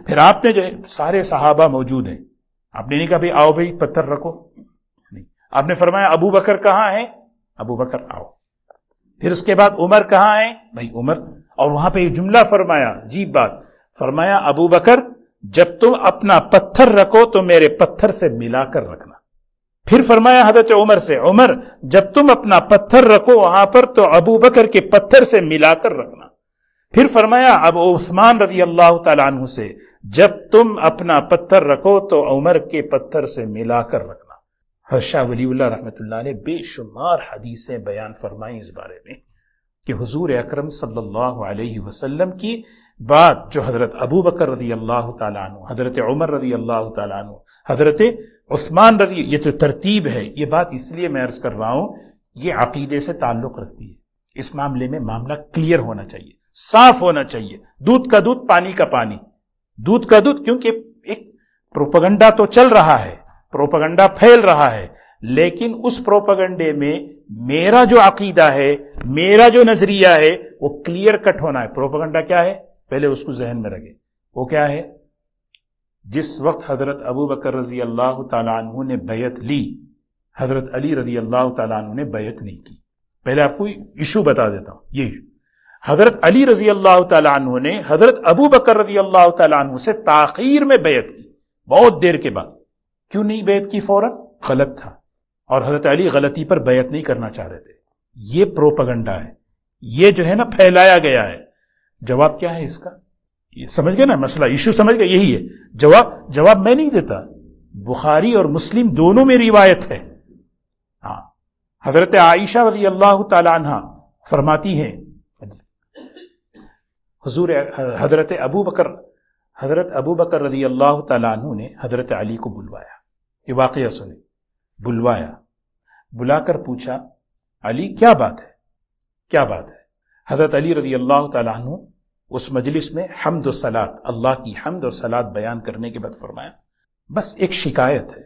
फिर आपने जो है सारे सहाबा मौजूद हैं आपने नहीं कहा भाई आओ भाई पत्थर रखो आपने फरमाया अबू बकर कहां है अबू बकर आओ फिर उसके बाद उमर कहां है भाई उमर और वहां पे जुमला फरमाया जी बात फरमाया अबू बकर जब तुम अपना पत्थर रखो तो मेरे पत्थर से मिलाकर रखना फिर फरमाया हजरत उमर से उमर जब तुम अपना पत्थर रखो वहां पर तो अबू बकर के पत्थर से मिलाकर रखना फिर फरमाया अब उस्मान रजी अल्लाह तु से जब तुम अपना पत्थर रखो तो उमर के पत्थर से मिलाकर रखना हर्षा वली रहमत ने बेशुमार हदीसें बयान फरमाई इस बारे में कि हजूर अक्रम सल्लल्लाहु वसल्लम की बात जो हज़रत अबू बकर रजी अल्लाह तु हज़रत उमर रजी अल्लाह तु हज़रत उस्मान रजी ये तो तरतीब है ये बात इसलिए मैं अर्ज़ कर रहा हूँ ये अकीदे से ताल्लुक़ रखती है इस मामले में मामला क्लियर होना चाहिए साफ होना चाहिए दूध का दूध पानी का पानी दूध का दूध क्योंकि एक प्रोपगंडा तो चल रहा है प्रोपगंडा फैल रहा है लेकिन उस प्रोपगंडे में मेरा जो अकीदा है मेरा जो नजरिया है वो क्लियर कट होना है प्रोपगंडा क्या है पहले उसको जहन में रखे वो क्या है जिस वक्त हजरत अबू बकर रजी अल्लाह तु ने बैत ली हजरत अली रजी अल्लाह तु ने बैत नहीं की पहले आपको इशू बता देता हूं ये इशू हजरत अली रजी अल्लाह तु ने हजरत अबू बकर रजी अल्लाह तु से ताखीर में बैत की बहुत देर के बाद क्यों नहीं बैत की फौरन गलत था और हजरत अली गलती पर बैत नहीं करना चाह रहे थे ये प्रोपगंडा है ये जो है ना फैलाया गया है जवाब क्या है इसका ये समझ गए ना मसला इशू समझ गए यही है जवाब जवाब मैं नहीं देता बुखारी और मुस्लिम दोनों में रिवायत है हाँ हजरत आयशा रजी अल्लाह तला फरमाती है हजूर हजरत अबू बकर हजरत अबू बकर रजी अल्लाह तु ने हजरत अली को बुलवाया ये वाकया सुने बुलवाया बुलाकर पूछा अली क्या बात है क्या बात है हज़रत अली रजी अल्लाह तु उस मजलिस में हमद सलात अल्लाह की हमद और सलात बयान करने के बाद फरमाया बस एक शिकायत है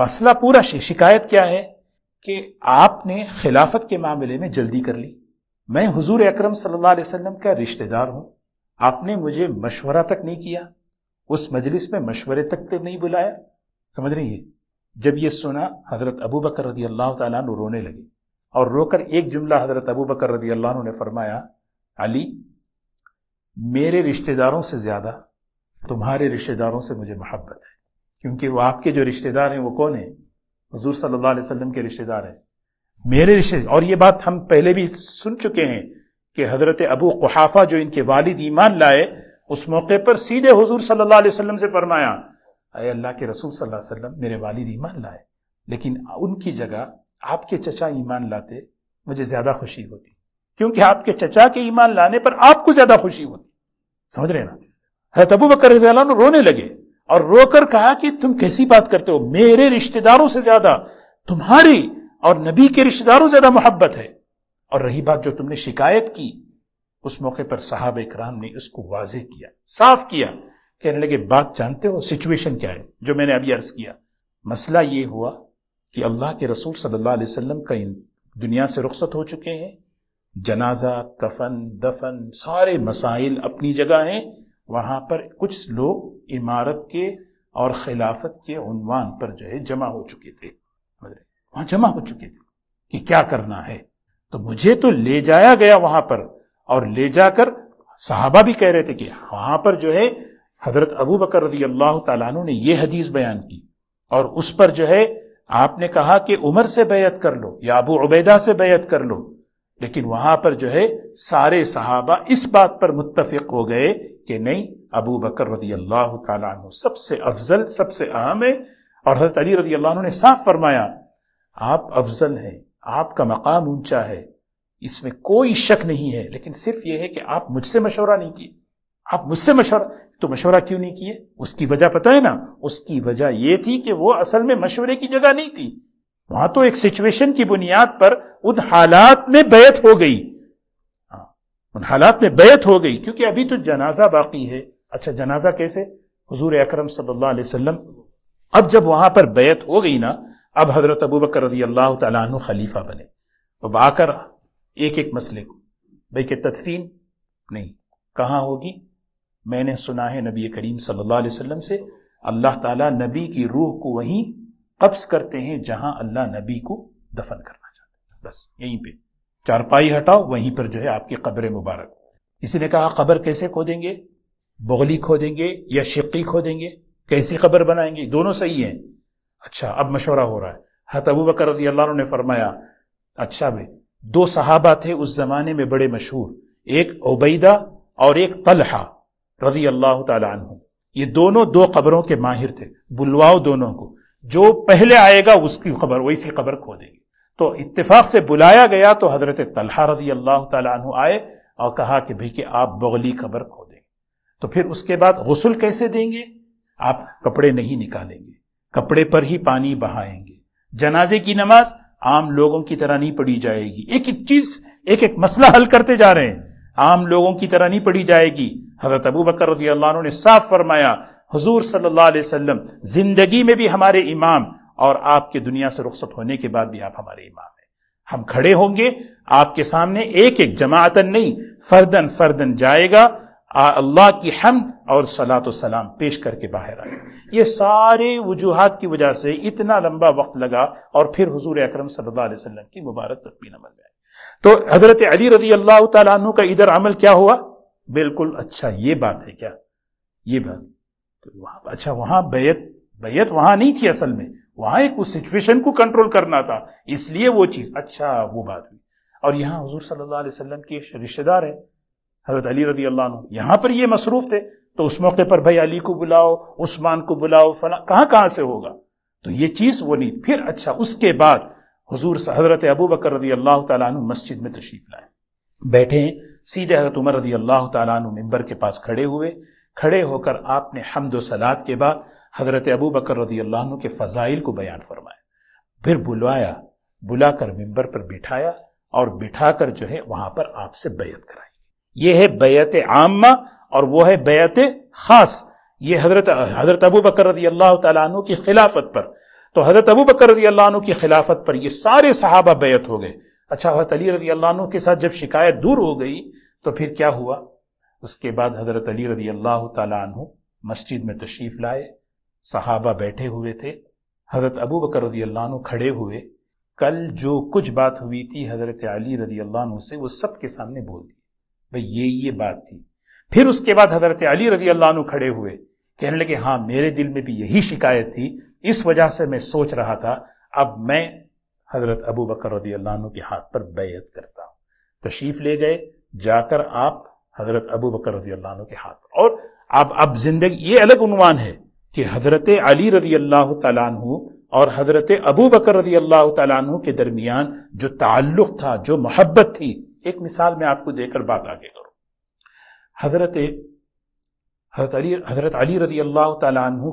मसला पूरा शिकायत क्या है कि आपने खिलाफत के मामले में जल्दी कर ली मैं हुजूर अकरम सल्लल्लाहु अलैहि वसल्लम का रिश्तेदार हूं आपने मुझे मशवरा तक नहीं किया उस मजलिस में मशवरे तक तो नहीं बुलाया समझ रही है जब ये सुना हज़रत अबू बकर रदी अल्लाह तु रोने लगे और रोकर एक जुमला हज़रत अबू बकर रदी अल्लाह ने फरमाया अली मेरे रिश्तेदारों से ज़्यादा तुम्हारे रिश्तेदारों से मुझे मोहब्बत है क्योंकि वो आपके जो रिश्तेदार हैं वो कौन है हजूर सल्ला वसम के रिश्तेदार हैं मेरे रिश्ते और ये बात हम पहले भी सुन चुके हैं कि हज़रत अबू कुहाफा जो इनके वालिद ईमान लाए उस मौके पर सीधे हजूर सल्ला वसलम से फरमाया अरे अल्लाह के रसूल सल्लल्लाहु अलैहि वसल्लम मेरे वालिद ईमान लाए लेकिन उनकी जगह आपके चचा ईमान लाते मुझे ज़्यादा खुशी होती क्योंकि आपके चचा के ईमान लाने पर आपको ज़्यादा खुशी होती समझ रहे ना हजरत अबू बकर रोने लगे और रोकर कहा कि तुम कैसी बात करते हो मेरे रिश्तेदारों से ज़्यादा तुम्हारी और नबी के रिश्तेदारों से ज़्यादा मोहब्बत है और रही बात जो तुमने शिकायत की उस मौके पर साहब इकराम ने उसको वाजे किया साफ किया कहने लगे बात जानते हो सिचुएशन क्या है जो मैंने अभी अर्ज किया मसला ये हुआ कि अल्लाह के रसूल सल्लल्लाहु अलैहि वसल्लम का दुनिया से रुखसत हो चुके हैं जनाजा कफन दफन सारे मसाइल अपनी जगह हैं वहाँ पर कुछ लोग इमारत के और खिलाफत के उनवान पर जो है जमा हो चुके थे वहाँ जमा हो चुके थे कि क्या करना है तो मुझे तो ले जाया गया वहां पर और ले जाकर साहबा भी कह रहे थे कि वहां पर जो है हजरत अबू बकर रजी अल्लाह तु ने यह हदीस बयान की और उस पर जो है आपने कहा कि उमर से बैत कर लो या अबू उबैदा से बैत कर लो लेकिन वहां पर जो है सारे सहाबा इस बात पर मुतफिक हो गए कि नहीं अबू बकर रजी अल्लाह तु सबसे अफजल सबसे अहम है और हजरत अली रजी अल्लाह ने साफ फरमाया आप अफजल हैं आपका मकाम ऊंचा है इसमें कोई शक नहीं है लेकिन सिर्फ यह है कि आप मुझसे मशवरा नहीं किए आप मुझसे मशवरा तो मशवरा क्यों नहीं किए उसकी वजह पता है ना उसकी वजह यह थी कि वो असल में मशवरे की जगह नहीं थी वहां तो एक सिचुएशन की बुनियाद पर उन हालात में बैत हो गई हाँ, उन हालात में बैत हो गई क्योंकि अभी तो जनाजा बाकी है अच्छा जनाजा कैसे हजूर अक्रम सल्लल्लाहु अलैहि वसल्लम अब जब वहां पर बैत हो गई ना अब हजरत अबू बकर रजी अल्लाह तु खलीफा बने अब आकर एक एक मसले को भाई के तदफीन नहीं कहां होगी मैंने सुना है नबी करीम सल्लल्लाहु अलैहि वसल्लम से अल्लाह ताला नबी की रूह को वहीं कब्ज करते हैं जहां अल्लाह नबी को दफन करना चाहते हैं बस यहीं पे चारपाई हटाओ वहीं पर जो है आपकी कब्र मुबारक किसी ने कहा कब्र कैसे खोदेंगे बोगली खोदेंगे या शिक्की खोदेंगे कैसी कब्र बनाएंगे दोनों सही है अच्छा अब मशवरा हो रहा है हत अबू बकर अल्लाह ने फरमाया अच्छा भाई दो सहाबा थे उस जमाने में बड़े मशहूर एक उबैदा और एक तलहा रजी अल्लाह तु ये दोनों दो खबरों के माहिर थे बुलवाओ दोनों को जो पहले आएगा उसकी खबर वैसी खबर खो देंगे तो इत्तेफाक से बुलाया गया तो हजरत तलहा रजी अल्लाह तु आए और कहा कि भाई कि आप बगली खबर खो देंगे तो फिर उसके बाद गसल कैसे देंगे आप कपड़े नहीं निकालेंगे कपड़े पर ही पानी बहाएंगे जनाजे की नमाज आम लोगों की तरह नहीं पढ़ी जाएगी एक एक चीज एक एक मसला हल करते जा रहे हैं आम लोगों की तरह नहीं पढ़ी जाएगी हजरत अबू बकर ने साफ फरमाया हजूर सल्लाम जिंदगी में भी हमारे इमाम और आपके दुनिया से रुख्सत होने के बाद भी आप हमारे इमाम हैं हम खड़े होंगे आपके सामने एक एक जमातन नहीं फर्दन फर्दन जाएगा अल्लाह की हम और सलात सलाम पेश करके बाहर आए ये सारे वजूहत की वजह से इतना लंबा वक्त लगा और फिर हजूर अक्रम सल्ला वसलम की मुबारक तस्वीर अमल में तो हजरत अली रजी अल्लाह तु का इधर अमल क्या हुआ बिल्कुल अच्छा ये बात है क्या ये बात तो वहां अच्छा वहां बैत बैत वहां नहीं थी असल में वहां एक उस सिचुएशन को कंट्रोल करना था इसलिए वो चीज़ अच्छा वो बात हुई और यहां हजूर सल्लल्लाहु के रिश्तेदार है हजरत अली रजी अल्लाह यहां पर ये मसरूफ थे तो उस मौके पर भाई अली को बुलाओ उस्मान को बुलाओ फला कहां कहां से होगा तो ये चीज़ वो नहीं फिर अच्छा उसके बाद हजूर हजरत अबू बकर रजी अल्लाह तु मस्जिद में तशरीफ लाए बैठे सीधे हजरत उमर रजी अल्लाह तु मेम्बर के पास खड़े हुए खड़े होकर आपने हमद सलाद के बाद हजरत अबू बकर रजी अल्लाह के फ़ज़ाइल को बयान फरमाया फिर बुलवाया बुलाकर मेम्बर पर बिठाया और बिठाकर जो है वहां पर आपसे बैत कराई ये है बैत आमा और वो है बैत खास ये हजरत हजरत अबू बकर रजी अल्लाह तु की खिलाफत पर तो हजरत अबू बकर रजी अल्लाह की खिलाफत पर ये सारे सहाबा बैत हो गए अच्छा हजरत अली रजी अल्लाह के साथ जब शिकायत दूर हो गई तो फिर क्या हुआ उसके बाद हजरत अली रजी अल्लाह तु मस्जिद में तशरीफ लाए सहाबा बैठे हुए थे हजरत अबू बकर रजी अल्लाह खड़े हुए कल जो कुछ बात हुई थी हजरत अली रजी अल्लाह से वो सब के सामने बोल दी भाई ये ये बात थी फिर उसके बाद हजरत अली रजी अल्लाह खड़े हुए कहने लगे हाँ मेरे दिल में भी यही शिकायत थी इस वजह से मैं सोच रहा था अब मैं हजरत अबू बकर रदी अल्लाह के हाथ पर बेयत करता हूं तशीफ ले गए जाकर आप हजरत अबू बकर रजी अल्लाह के हाथ और आप अब जिंदगी ये अलग उनवान है कि हजरत अली रजी अल्लाह तु और हजरत अबू बकर रजी अल्लाह तु के दरमियान जो ताल्लुक था जो मोहब्बत थी एक मिसाल मैं आपको देकर बात आगे करूं हजरत हजरत अली रजी अल्लाह तु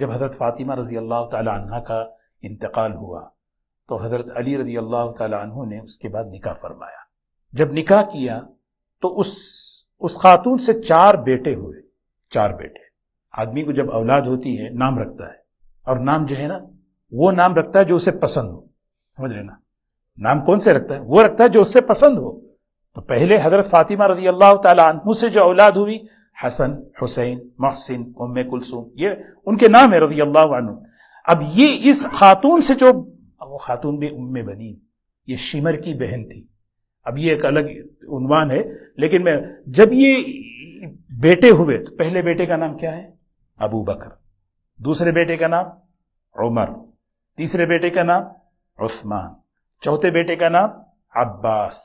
जब हज़रत फ़ातिमा रजी अल्लाह तह का इंतकाल हुआ तो हज़रत अली रजी अल्लाह तु ने उसके बाद निकाह फरमाया जब निका किया तो उस उस खातून से चार बेटे हुए चार बेटे आदमी को जब औलाद होती है नाम रखता है और नाम जो है ना वो नाम रखता है जो उसे पसंद हो समझ रहे ना नाम कौन से रखता है वो रखता है जो उससे पसंद हो तो पहले हजरत फातिमा रजी अल्लाह तु से जो औलाद हुई हसन हुसैन मोहसिन उम कुलसुम ये उनके नाम है रजी अल्लाह अब ये इस खातून से जो वो खातून भी उम बनी ये शिमर की बहन थी अब ये एक अलग उनवान है लेकिन मैं जब ये बेटे हुए तो पहले बेटे का नाम क्या है अबू बकर दूसरे बेटे का नाम उमर तीसरे बेटे का नाम उस्मान चौथे बेटे का नाम अब्बास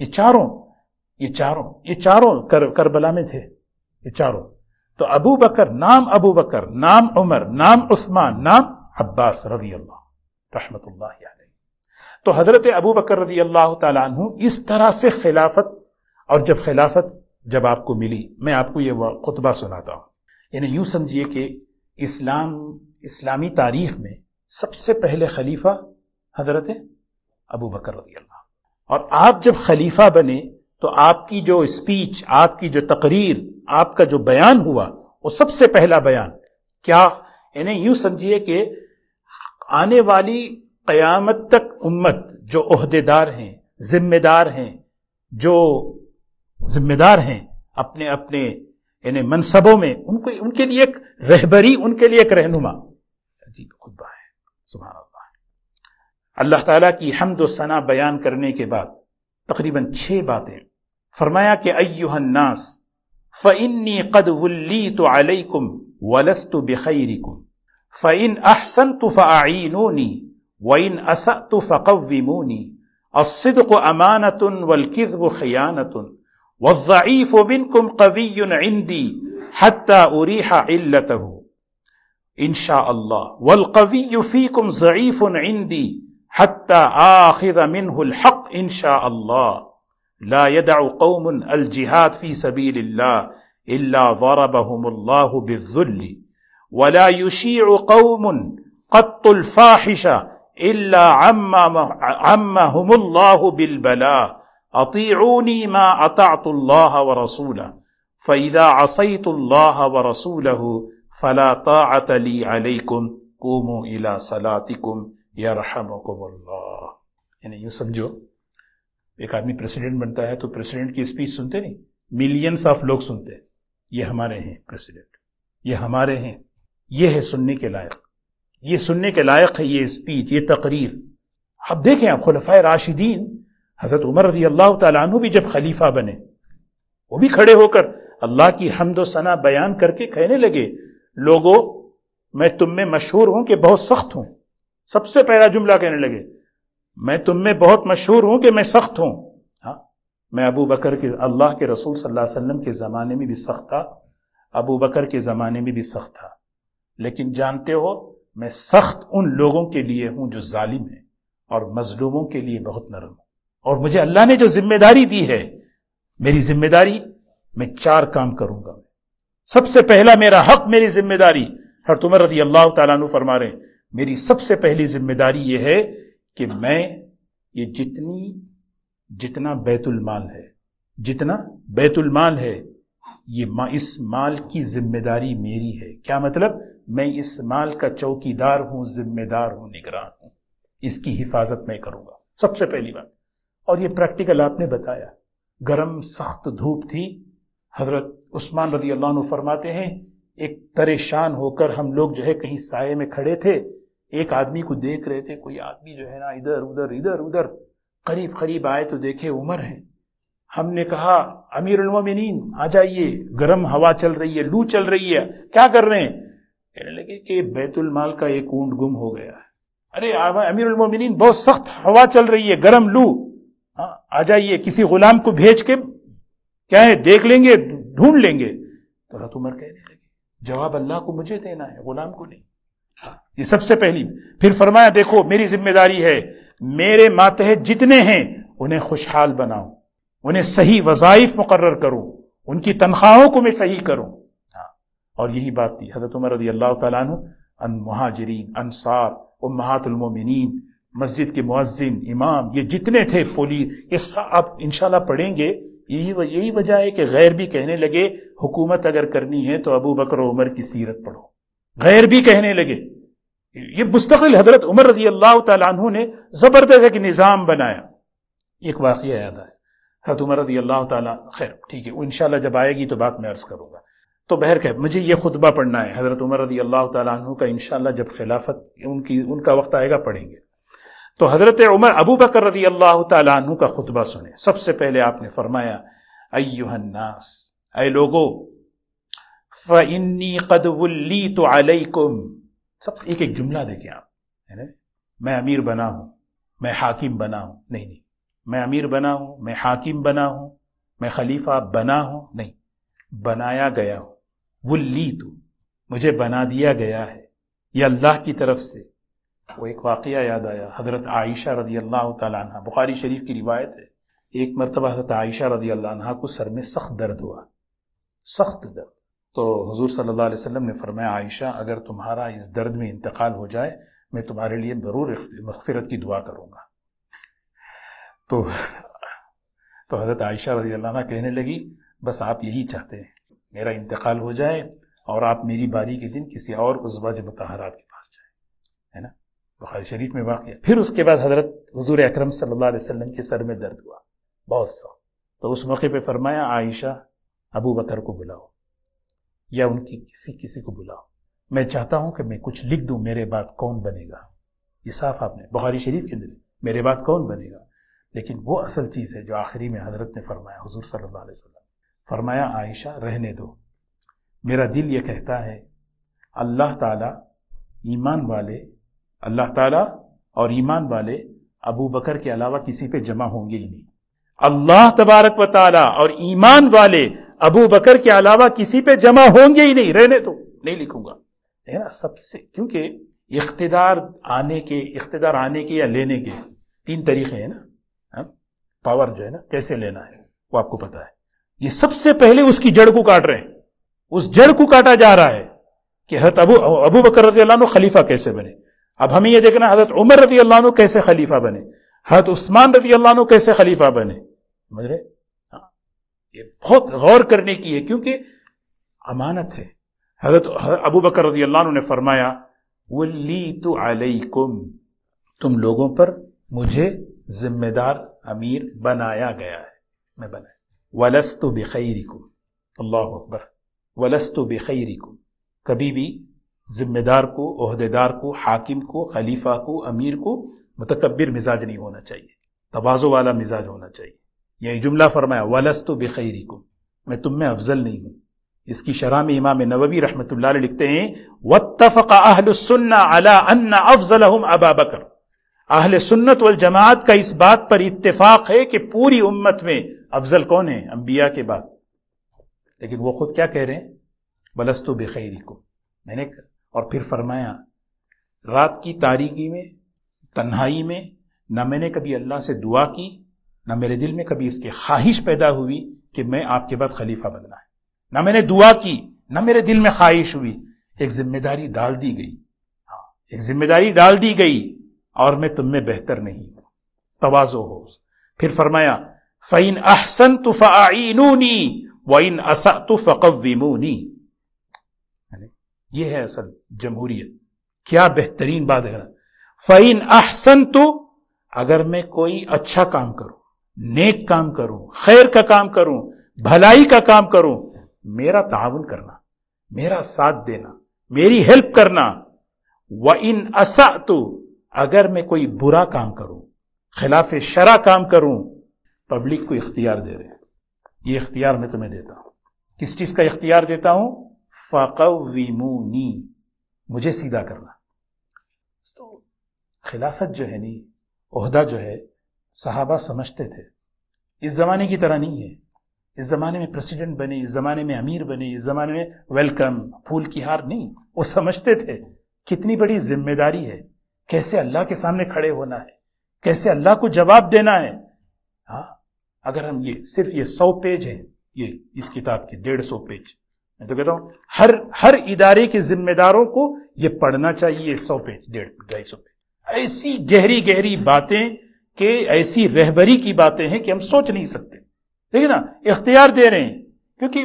ये चारों ये चारों ये चारों कर, करबला में थे ये चारों तो अबू बकर नाम अबू बकर नाम उमर नाम उस्मान नाम अब्बास रजी अल्लाह रहमतुल्लाह तो हज़रत अबू बकर रजी अल्लाह तु इस तरह से खिलाफत और जब खिलाफत जब आपको मिली मैं आपको ये खुतबा सुनाता हूं यानी यूं समझिए कि इस्लाम इस्लामी तारीख में सबसे पहले खलीफा हज़रत अबू बकर रजी अल्लाह और आप जब खलीफा बने तो आपकी जो स्पीच आपकी जो तकरीर आपका जो बयान हुआ वो सबसे पहला बयान क्या इन्हें यूं समझिए कि आने वाली कयामत तक उम्मत जो अहदेदार हैं जिम्मेदार हैं जो जिम्मेदार हैं अपने अपने इन्हें मनसबों में उनको उनके लिए एक रहबरी उनके लिए एक रहनुमा अजीब खुतबा है सुबह अल्लाह ताला की हमदोसना सना बयान करने के बाद तकरीबन छह बातें فرمایا کہ ایوہ الناس فَإِنِّي قد وُلِّيْتُ عَلَيْكُمْ ولست بِخَيْرِكُمْ فان احسنت فَأَعِينُونِي وان اسأت فقومونی الصدق امانة والكذب خيانة والضعيف منكم قوي عندي حتى أريح علته إن شاء الله والقوي فيكم ضعيف عندي حتى آخذ منه الحق إن شاء الله لا يدع قوم الجهاد في سبيل الله الا ضربهم الله بالذل ولا يشيع قوم قط الفاحشه الا عمهم الله بالبلاء اطيعوني ما اطعت الله ورسوله فاذا عصيت الله ورسوله فلا طاعه لي عليكم قوموا الى صلاتكم يرحمكم الله يعني يسمجو एक आदमी प्रेसिडेंट बनता है तो प्रेसिडेंट की स्पीच सुनते नहीं मिलियंस ऑफ लोग सुनते हैं ये हमारे हैं प्रेसिडेंट ये हमारे हैं ये है सुनने के लायक ये सुनने के लायक है ये स्पीच ये तकरीर आप देखें आप खुलफा राशिदीन हज़रत उमर रजी अल्लाह तु भी जब खलीफा बने वो भी खड़े होकर अल्लाह की हमदो सना बयान करके कहने लगे लोगो मैं तुम में मशहूर हूं कि बहुत सख्त हूं सबसे पहला जुमला कहने लगे मैं तुम में बहुत मशहूर हूं कि मैं सख्त हूं हाँ मैं अबू बकर के अल्लाह के रसूल सल्लल्लाहु अलैहि वसल्लम के ज़माने में भी सख्त था अबू बकर के ज़माने में भी सख्त था लेकिन जानते हो मैं सख्त उन लोगों के लिए हूं जो जालिम है और मजलूमों के लिए बहुत नरम हूं और मुझे अल्लाह ने जो जिम्मेदारी दी है मेरी जिम्मेदारी मैं चार काम करूंगा सबसे पहला मेरा हक मेरी जिम्मेदारी हर तुम रजी अल्लाह तु फरमा रहे मेरी सबसे पहली जिम्मेदारी यह है कि हाँ। मैं ये जितनी जितना माल है जितना बैतुलमाल है ये मा, इस माल की जिम्मेदारी मेरी है क्या मतलब मैं इस माल का चौकीदार हूं जिम्मेदार हूं निगरान हूं इसकी हिफाजत मैं करूंगा सबसे पहली बात और ये प्रैक्टिकल आपने बताया गर्म सख्त धूप थी हजरत उस्मान रदी अल्लाह फरमाते हैं एक परेशान होकर हम लोग जो है कहीं साय में खड़े थे एक आदमी को देख रहे थे कोई आदमी जो है ना इधर उधर इधर उधर करीब करीब आए तो देखे उमर है हमने कहा अमीर उलमिन आ जाइए गर्म हवा चल रही है लू चल रही है क्या कर रहे हैं कहने लगे कि बैतुल माल का एक ऊंट गुम हो गया है अरे अमीर उलमिन बहुत सख्त हवा चल रही है गर्म लू हाँ आ जाइए किसी गुलाम को भेज के क्या है देख लेंगे ढूंढ लेंगे तो रत उमर कहने लगे जवाब अल्लाह को मुझे देना है गुलाम को नहीं ये सबसे पहली फिर फरमाया देखो मेरी जिम्मेदारी है मेरे मातहत जितने हैं उन्हें खुशहाल बनाओ उन्हें सही वजाइफ मुकर करो उनकी तनख्वाहों को मैं सही करूं हाँ और यही बात थी हजरत उमर रजी अल्लाह अन महाजरीन अनसार उमहातुलमोमिन मस्जिद के मुआजिन इमाम ये जितने थे पुलिस ये आप इनशाला पढ़ेंगे यही व, यही वजह है कि गैर भी कहने लगे हुकूमत अगर करनी है तो अबू बकर उमर की सीरत पढ़ो गैर भी कहने लगे ये मुस्तकिल हजरत उमर रजी अल्लाह तु ने ज़बरदस्त एक निज़ाम बनाया एक वाक़ याद आया हजरत उमर रजी अल्लाह तैर ठीक है इन जब आएगी तो बात मैं अर्ज़ करूंगा तो बहर कह मुझे ये खुतबा पढ़ना है हज़रत उमर रजी अल्लाह तु का इनशाला जब खिलाफत उनकी उनका वक्त आएगा पढ़ेंगे तो हज़रत उमर अबू बकर रजी अल्लाह तु का खुतबा सुने सबसे पहले आपने फरमाया अयुहन्नास अय लोगो फ़न्नी कदवली तो अलकुम सब एक एक जुमला देखें आप है ना मैं अमीर बना हूँ मैं हाकिम बना हूं नहीं नहीं मैं अमीर बना हूँ मैं हाकिम बना हूँ मैं खलीफा बना हूँ नहीं बनाया गया हूँ वो ली तू मुझे बना दिया गया है ये अल्लाह की तरफ से वो एक वाक़ याद आया हज़रत आयशा रदी अल्लाह तह बुखारी शरीफ की रिवायत है एक मरतबा हज़रत आयशा रदी अल्लाह को सर में सख्त दर्द हुआ सख्त दर्द तो हजूर सल्ला वसम ने फरमाया आयशा अगर तुम्हारा इस दर्द में इंतकाल हो जाए मैं तुम्हारे लिए ज़रूर मगफरत की दुआ करूँगा तो तो हज़रत आयशा रजी अल्लाह कहने लगी बस आप यही चाहते हैं मेरा इंतकाल हो जाए और आप मेरी बारी के दिन किसी और उजवाज मतहरात के पास जाए है ना बुखारी शरीफ में वाक़ फिर उसके बाद हज़रत हजूर अक्रम सल्ला वसम के सर में दर्द हुआ बहुत सख्त तो उस मौके पर फरमाया आयशा अबू बकर को बुलाओ या उनकी किसी किसी को बुलाओ मैं चाहता हूं कि मैं कुछ लिख दूं मेरे बाद कौन बनेगा साफ आपने बुखारी शरीफ के अंदर मेरे बाद कौन बनेगा लेकिन वो असल चीज़ है जो आखिरी में हजरत ने फरमाया हजूर सल्ला फरमाया आयशा रहने दो मेरा दिल ये कहता है अल्लाह ताला ईमान वाले अल्लाह ताला और ईमान वाले अबू बकर के अलावा किसी पे जमा होंगे ही नहीं अल्लाह तबारक व ताला और ईमान वाले अबू बकर के अलावा किसी पे जमा होंगे ही नहीं रहने तो, नहीं लिखूंगा है ना सबसे क्योंकि इकतेदार आने के इकतेदार आने के या लेने के तीन तरीके हैं ना हाँ? पावर जो है ना कैसे लेना है वो आपको पता है ये सबसे पहले उसकी जड़ को काट रहे हैं उस जड़ को काटा जा रहा है कि हजरत अबू अबू बकर रजी अल्लाह खलीफा कैसे बने अब हमें यह देखना हजरत उमर रजी अल्लाह कैसे खलीफा बने हजरत उस्मान रजी अल्लाह कैसे खलीफा बने समझ रहे ये बहुत गौर करने की है क्योंकि अमानत है हजरत अबू बकर रजी अल्लाह ने फरमाया वली तो अलैकुम तुम लोगों पर मुझे जिम्मेदार अमीर बनाया गया है मैं बनाया वलस तो बेखैरिकुम अल्लाह अकबर वलस तो बेखैरिकुम कभी भी जिम्मेदार को अहदेदार को हाकिम को खलीफा को अमीर को मतकबिर मिजाज नहीं होना चाहिए तोज़ो वाला मिजाज होना चाहिए यही जुमला फरमाया तो बेखैरी को मैं तुम में अफजल नहीं हूं इसकी शराह में इमाम नबी रहमत लिखते हैं वतफ़ा अफजल अबा बकर अहल सुन्नत वल जमात का इस बात पर इतफाक है कि पूरी उम्मत में अफजल कौन है अम्बिया के बाद लेकिन वो खुद क्या कह रहे हैं तो बेखैरी को मैंने कर, और फिर फरमाया रात की तारीकी में तन्हाई में ना मैंने कभी अल्लाह से दुआ की ना मेरे दिल में कभी इसकी ख्वाहिश पैदा हुई कि मैं आपके बाद खलीफा बनना है ना मैंने दुआ की ना मेरे दिल में ख्वाहिश हुई एक जिम्मेदारी डाल दी गई हाँ एक जिम्मेदारी डाल दी गई और मैं तुम में बेहतर नहीं हूं तोज़ो हो फिर फरमाया फ़ैन अहसन तो फ़ाइनूनी वाइन असा तो फ़कवीमूनी ये है असल जमहूरियत क्या बेहतरीन बात है फ़ैन अहसन तो अगर मैं कोई अच्छा काम करूं नेक काम करूं खैर का काम करूं भलाई का काम करूं मेरा ताउन करना मेरा साथ देना मेरी हेल्प करना व इन असा तो अगर मैं कोई बुरा काम करूं खिलाफ शरा काम करूं पब्लिक को इख्तियार दे रहे ये इख्तियार मैं तुम्हें देता हूं किस चीज का इख्तियार देता हूं फ़कवीमूनी मुझे सीधा करना तो खिलाफत जो है नहीं ओहदा जो है सहाबा समझते थे इस ज़माने की तरह नहीं है इस ज़माने में प्रेसिडेंट बने इस ज़माने में अमीर बने इस ज़माने में वेलकम फूल की हार नहीं वो समझते थे कितनी बड़ी जिम्मेदारी है कैसे अल्लाह के सामने खड़े होना है कैसे अल्लाह को जवाब देना है हाँ अगर हम ये सिर्फ ये सौ पेज है ये इस किताब के डेढ़ सौ पेज मैं तो कहता हूं हर हर इदारे के जिम्मेदारों को ये पढ़ना चाहिए सौ पेज डेढ़ ढाई सौ पेज ऐसी गहरी गहरी बातें कि ऐसी रहबरी की बातें हैं कि हम सोच नहीं सकते देखिए ना इख्तियार दे रहे हैं क्योंकि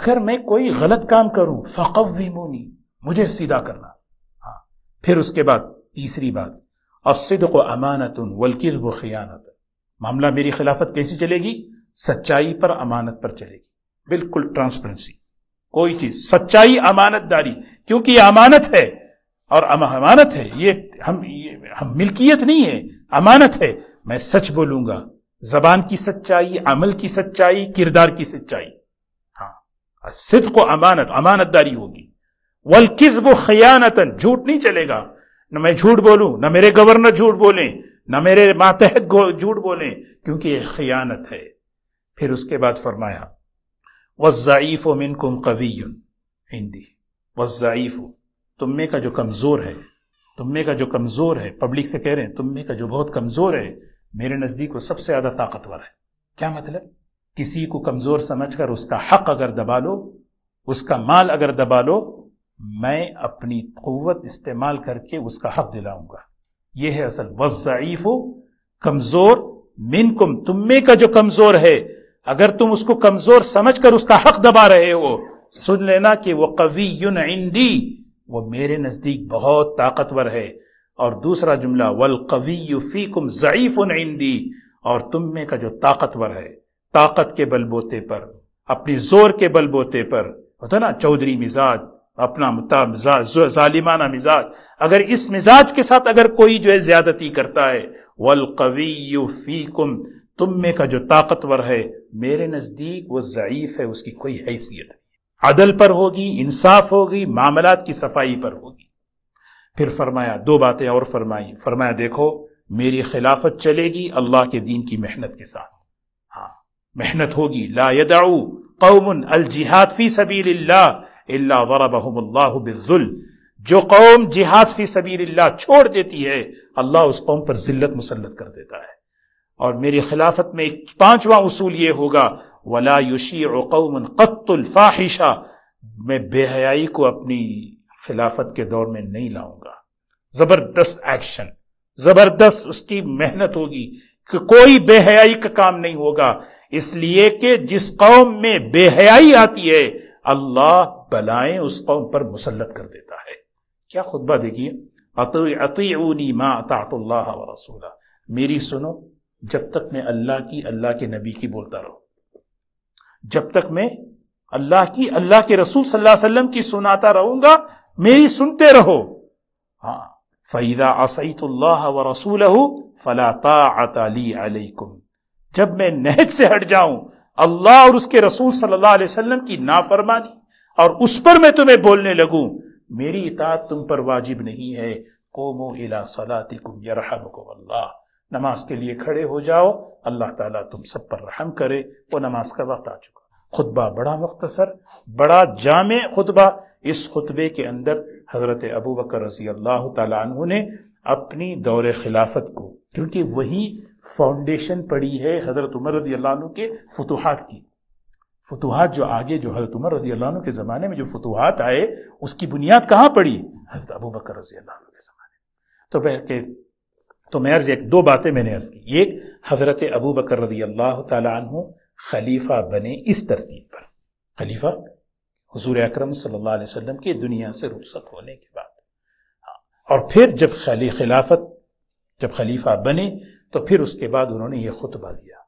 अगर मैं कोई गलत काम करूं फकवी मुझे सीधा करना हाँ फिर उसके बाद तीसरी बात असद को अमानत वलकिर व मामला मेरी खिलाफत कैसी चलेगी सच्चाई पर अमानत पर चलेगी बिल्कुल ट्रांसपेरेंसी कोई चीज सच्चाई अमानतदारी क्योंकि अमानत है और अम अमानत है ये हम ये, हम मिल्कियत नहीं है अमानत है मैं सच बोलूंगा जबान की सच्चाई अमल की सच्चाई किरदार की सच्चाई हाँ सिद्ध को अमानत अमानतदारी होगी वल किस वो खयानतन झूठ नहीं चलेगा न मैं झूठ बोलूं न मेरे गवर्नर झूठ बोले न मेरे मातहत झूठ बोले क्योंकि ये खयानत है फिर उसके बाद फरमाया वज़ीफ़ मिनकुम कवीन हिंदी वजाइफ तुम का जो कमज़ोर है तुम का जो कमज़ोर है पब्लिक से कह रहे हैं तुम का जो बहुत कमज़ोर है मेरे नज़दीक वो सबसे ज़्यादा ताकतवर है क्या मतलब किसी को कमज़ोर समझकर उसका हक अगर दबा लो उसका माल अगर दबा लो मैं अपनी क़वत इस्तेमाल करके उसका हक दिलाऊंगा यह है असल वज़ीफ़ कमज़ोर मिनकुम कुम तुम्हे का जो कमज़ोर है अगर तुम उसको कमज़ोर समझ कर उसका हक दबा रहे हो सुन लेना कि वो कवी इंडी वो मेरे नज़दीक बहुत ताकतवर है और दूसरा जुमला वल कवी फ़ीकुम ज़यीफ़ इंदी और तुम में का जो ताकतवर है ताकत के बलबोते पर अपनी जोर के बलबोते पर होता ना चौधरी मिजाज अपना मिजाज जालिमाना मिजाज अगर इस मिजाज के साथ अगर कोई जो है ज्यादती करता है वल कवी फ़ीकुम तुम में का जो ताकतवर है मेरे नज़दीक वो ज़यीफ़ है उसकी कोई हैसियत नहीं अदल पर होगी इंसाफ होगी मामलात की सफाई पर होगी फिर फरमाया दो बातें और फरमाई फरमाया देखो मेरी खिलाफत चलेगी अल्लाह के दीन की मेहनत के साथ हाँ मेहनत होगी ला कौम कौमन अल जिहाद फी सबील बिजुल जो कौम जिहाद फी सबील छोड़ देती है अल्लाह उस कौम पर जिल्लत मुसलत कर देता है और मेरी खिलाफत में एक पांचवा उसूल ये होगा वला युशी कौमन क़त्तुलफ़ाहिशा मैं बेहयाई को अपनी खिलाफत के दौर में नहीं लाऊंगा ज़बरदस्त एक्शन ज़बरदस्त उसकी मेहनत होगी कि कोई बेहयाई का काम नहीं होगा इसलिए कि जिस कौम में बेहयाई आती है अल्लाह बलाएं उस कौम पर मुसलत कर देता है क्या खुतबा देखिए अतनी माँ अतातल्ला रसूला मेरी सुनो जब तक मैं अल्लाह की अल्लाह के नबी की बोलता रहूं जब तक मैं अल्लाह की अल्लाह के रसूल सल्लल्लाहु अलैहि वसल्लम की सुनाता रहूंगा मेरी सुनते रहो हाँ फ़ैदा असईतुल्लाह व रसूल अलैकुम जब मैं नहज से हट जाऊं अल्लाह और उसके रसूल सल्लल्लाहु अलैहि वसल्लम की नाफरमानी और उस पर मैं तुम्हें बोलने लगूं मेरी इतात तुम पर वाजिब नहीं है कोमो इला सलातिकुम यरहमकुम अल्लाह नमाज के लिए खड़े हो जाओ अल्लाह ताला तुम सब पर रहम करे वो नमाज का वक्त आ चुका खुतबा बड़ा मुख्तसर बड़ा जाम खुतबा इस खुतबे के अंदर हज़रत अबू बकर रजी अल्लाह तु ने अपनी दौर खिलाफत को क्योंकि वही फाउंडेशन पड़ी है हज़रत उमर रजी अल्लाह के फतुहात की फतुहात जो आगे जो हज़रत उमर रजी अल्लाह के ज़माने में जो फतुहात आए उसकी बुनियाद कहाँ पड़ी हज़रत अबू बकर रजी अल्लाह के ज़माने तो बहर तो मैं अर्ज एक दो बातें मैंने अर्ज की एक हज़रत अबू बकर रदी अल्लाह तु खलीफा बने इस तरतीब पर खलीफा हजूर अक्रम सल्ला वसम के दुनिया से रुखसत होने के बाद हाँ और फिर जब खली खिलाफत जब खलीफा बने तो फिर उसके बाद उन्होंने ये खुतबा दिया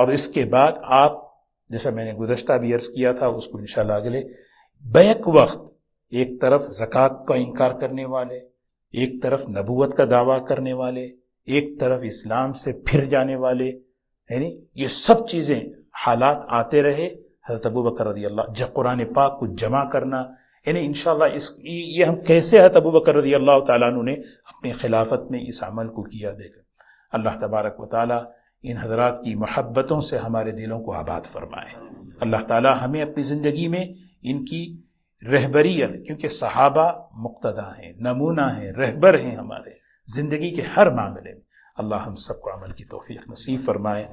और इसके बाद आप जैसा मैंने गुजशत भी अर्ज़ किया था उसको इन अगले बैक वक्त एक तरफ जक़ात का इनकार करने वाले एक तरफ नबूत का दावा करने वाले एक तरफ इस्लाम से फिर जाने वाले यानी ये सब चीज़ें हालात आते रहे हजरत अबू बकर रजी अल्लाह जब कुरान पाक को जमा करना यानी इन इस ये हम कैसे हजरत अबू बकर रजी अल्लाह तु ने अपनी खिलाफत में इस अमल को किया देखा अल्लाह तबारक व ताली इन हजरात की महब्बतों से हमारे दिलों को आबाद फरमाए अल्लाह ताली हमें अपनी ज़िंदगी में इनकी रहबरीत क्योंकि सहाबा मुक्तदा हैं नमूना हैं रहबर हैं हमारे ज़िंदगी के हर मामले में अल्लाह हम सबको अमल की तोफ़ी नसीब फरमाए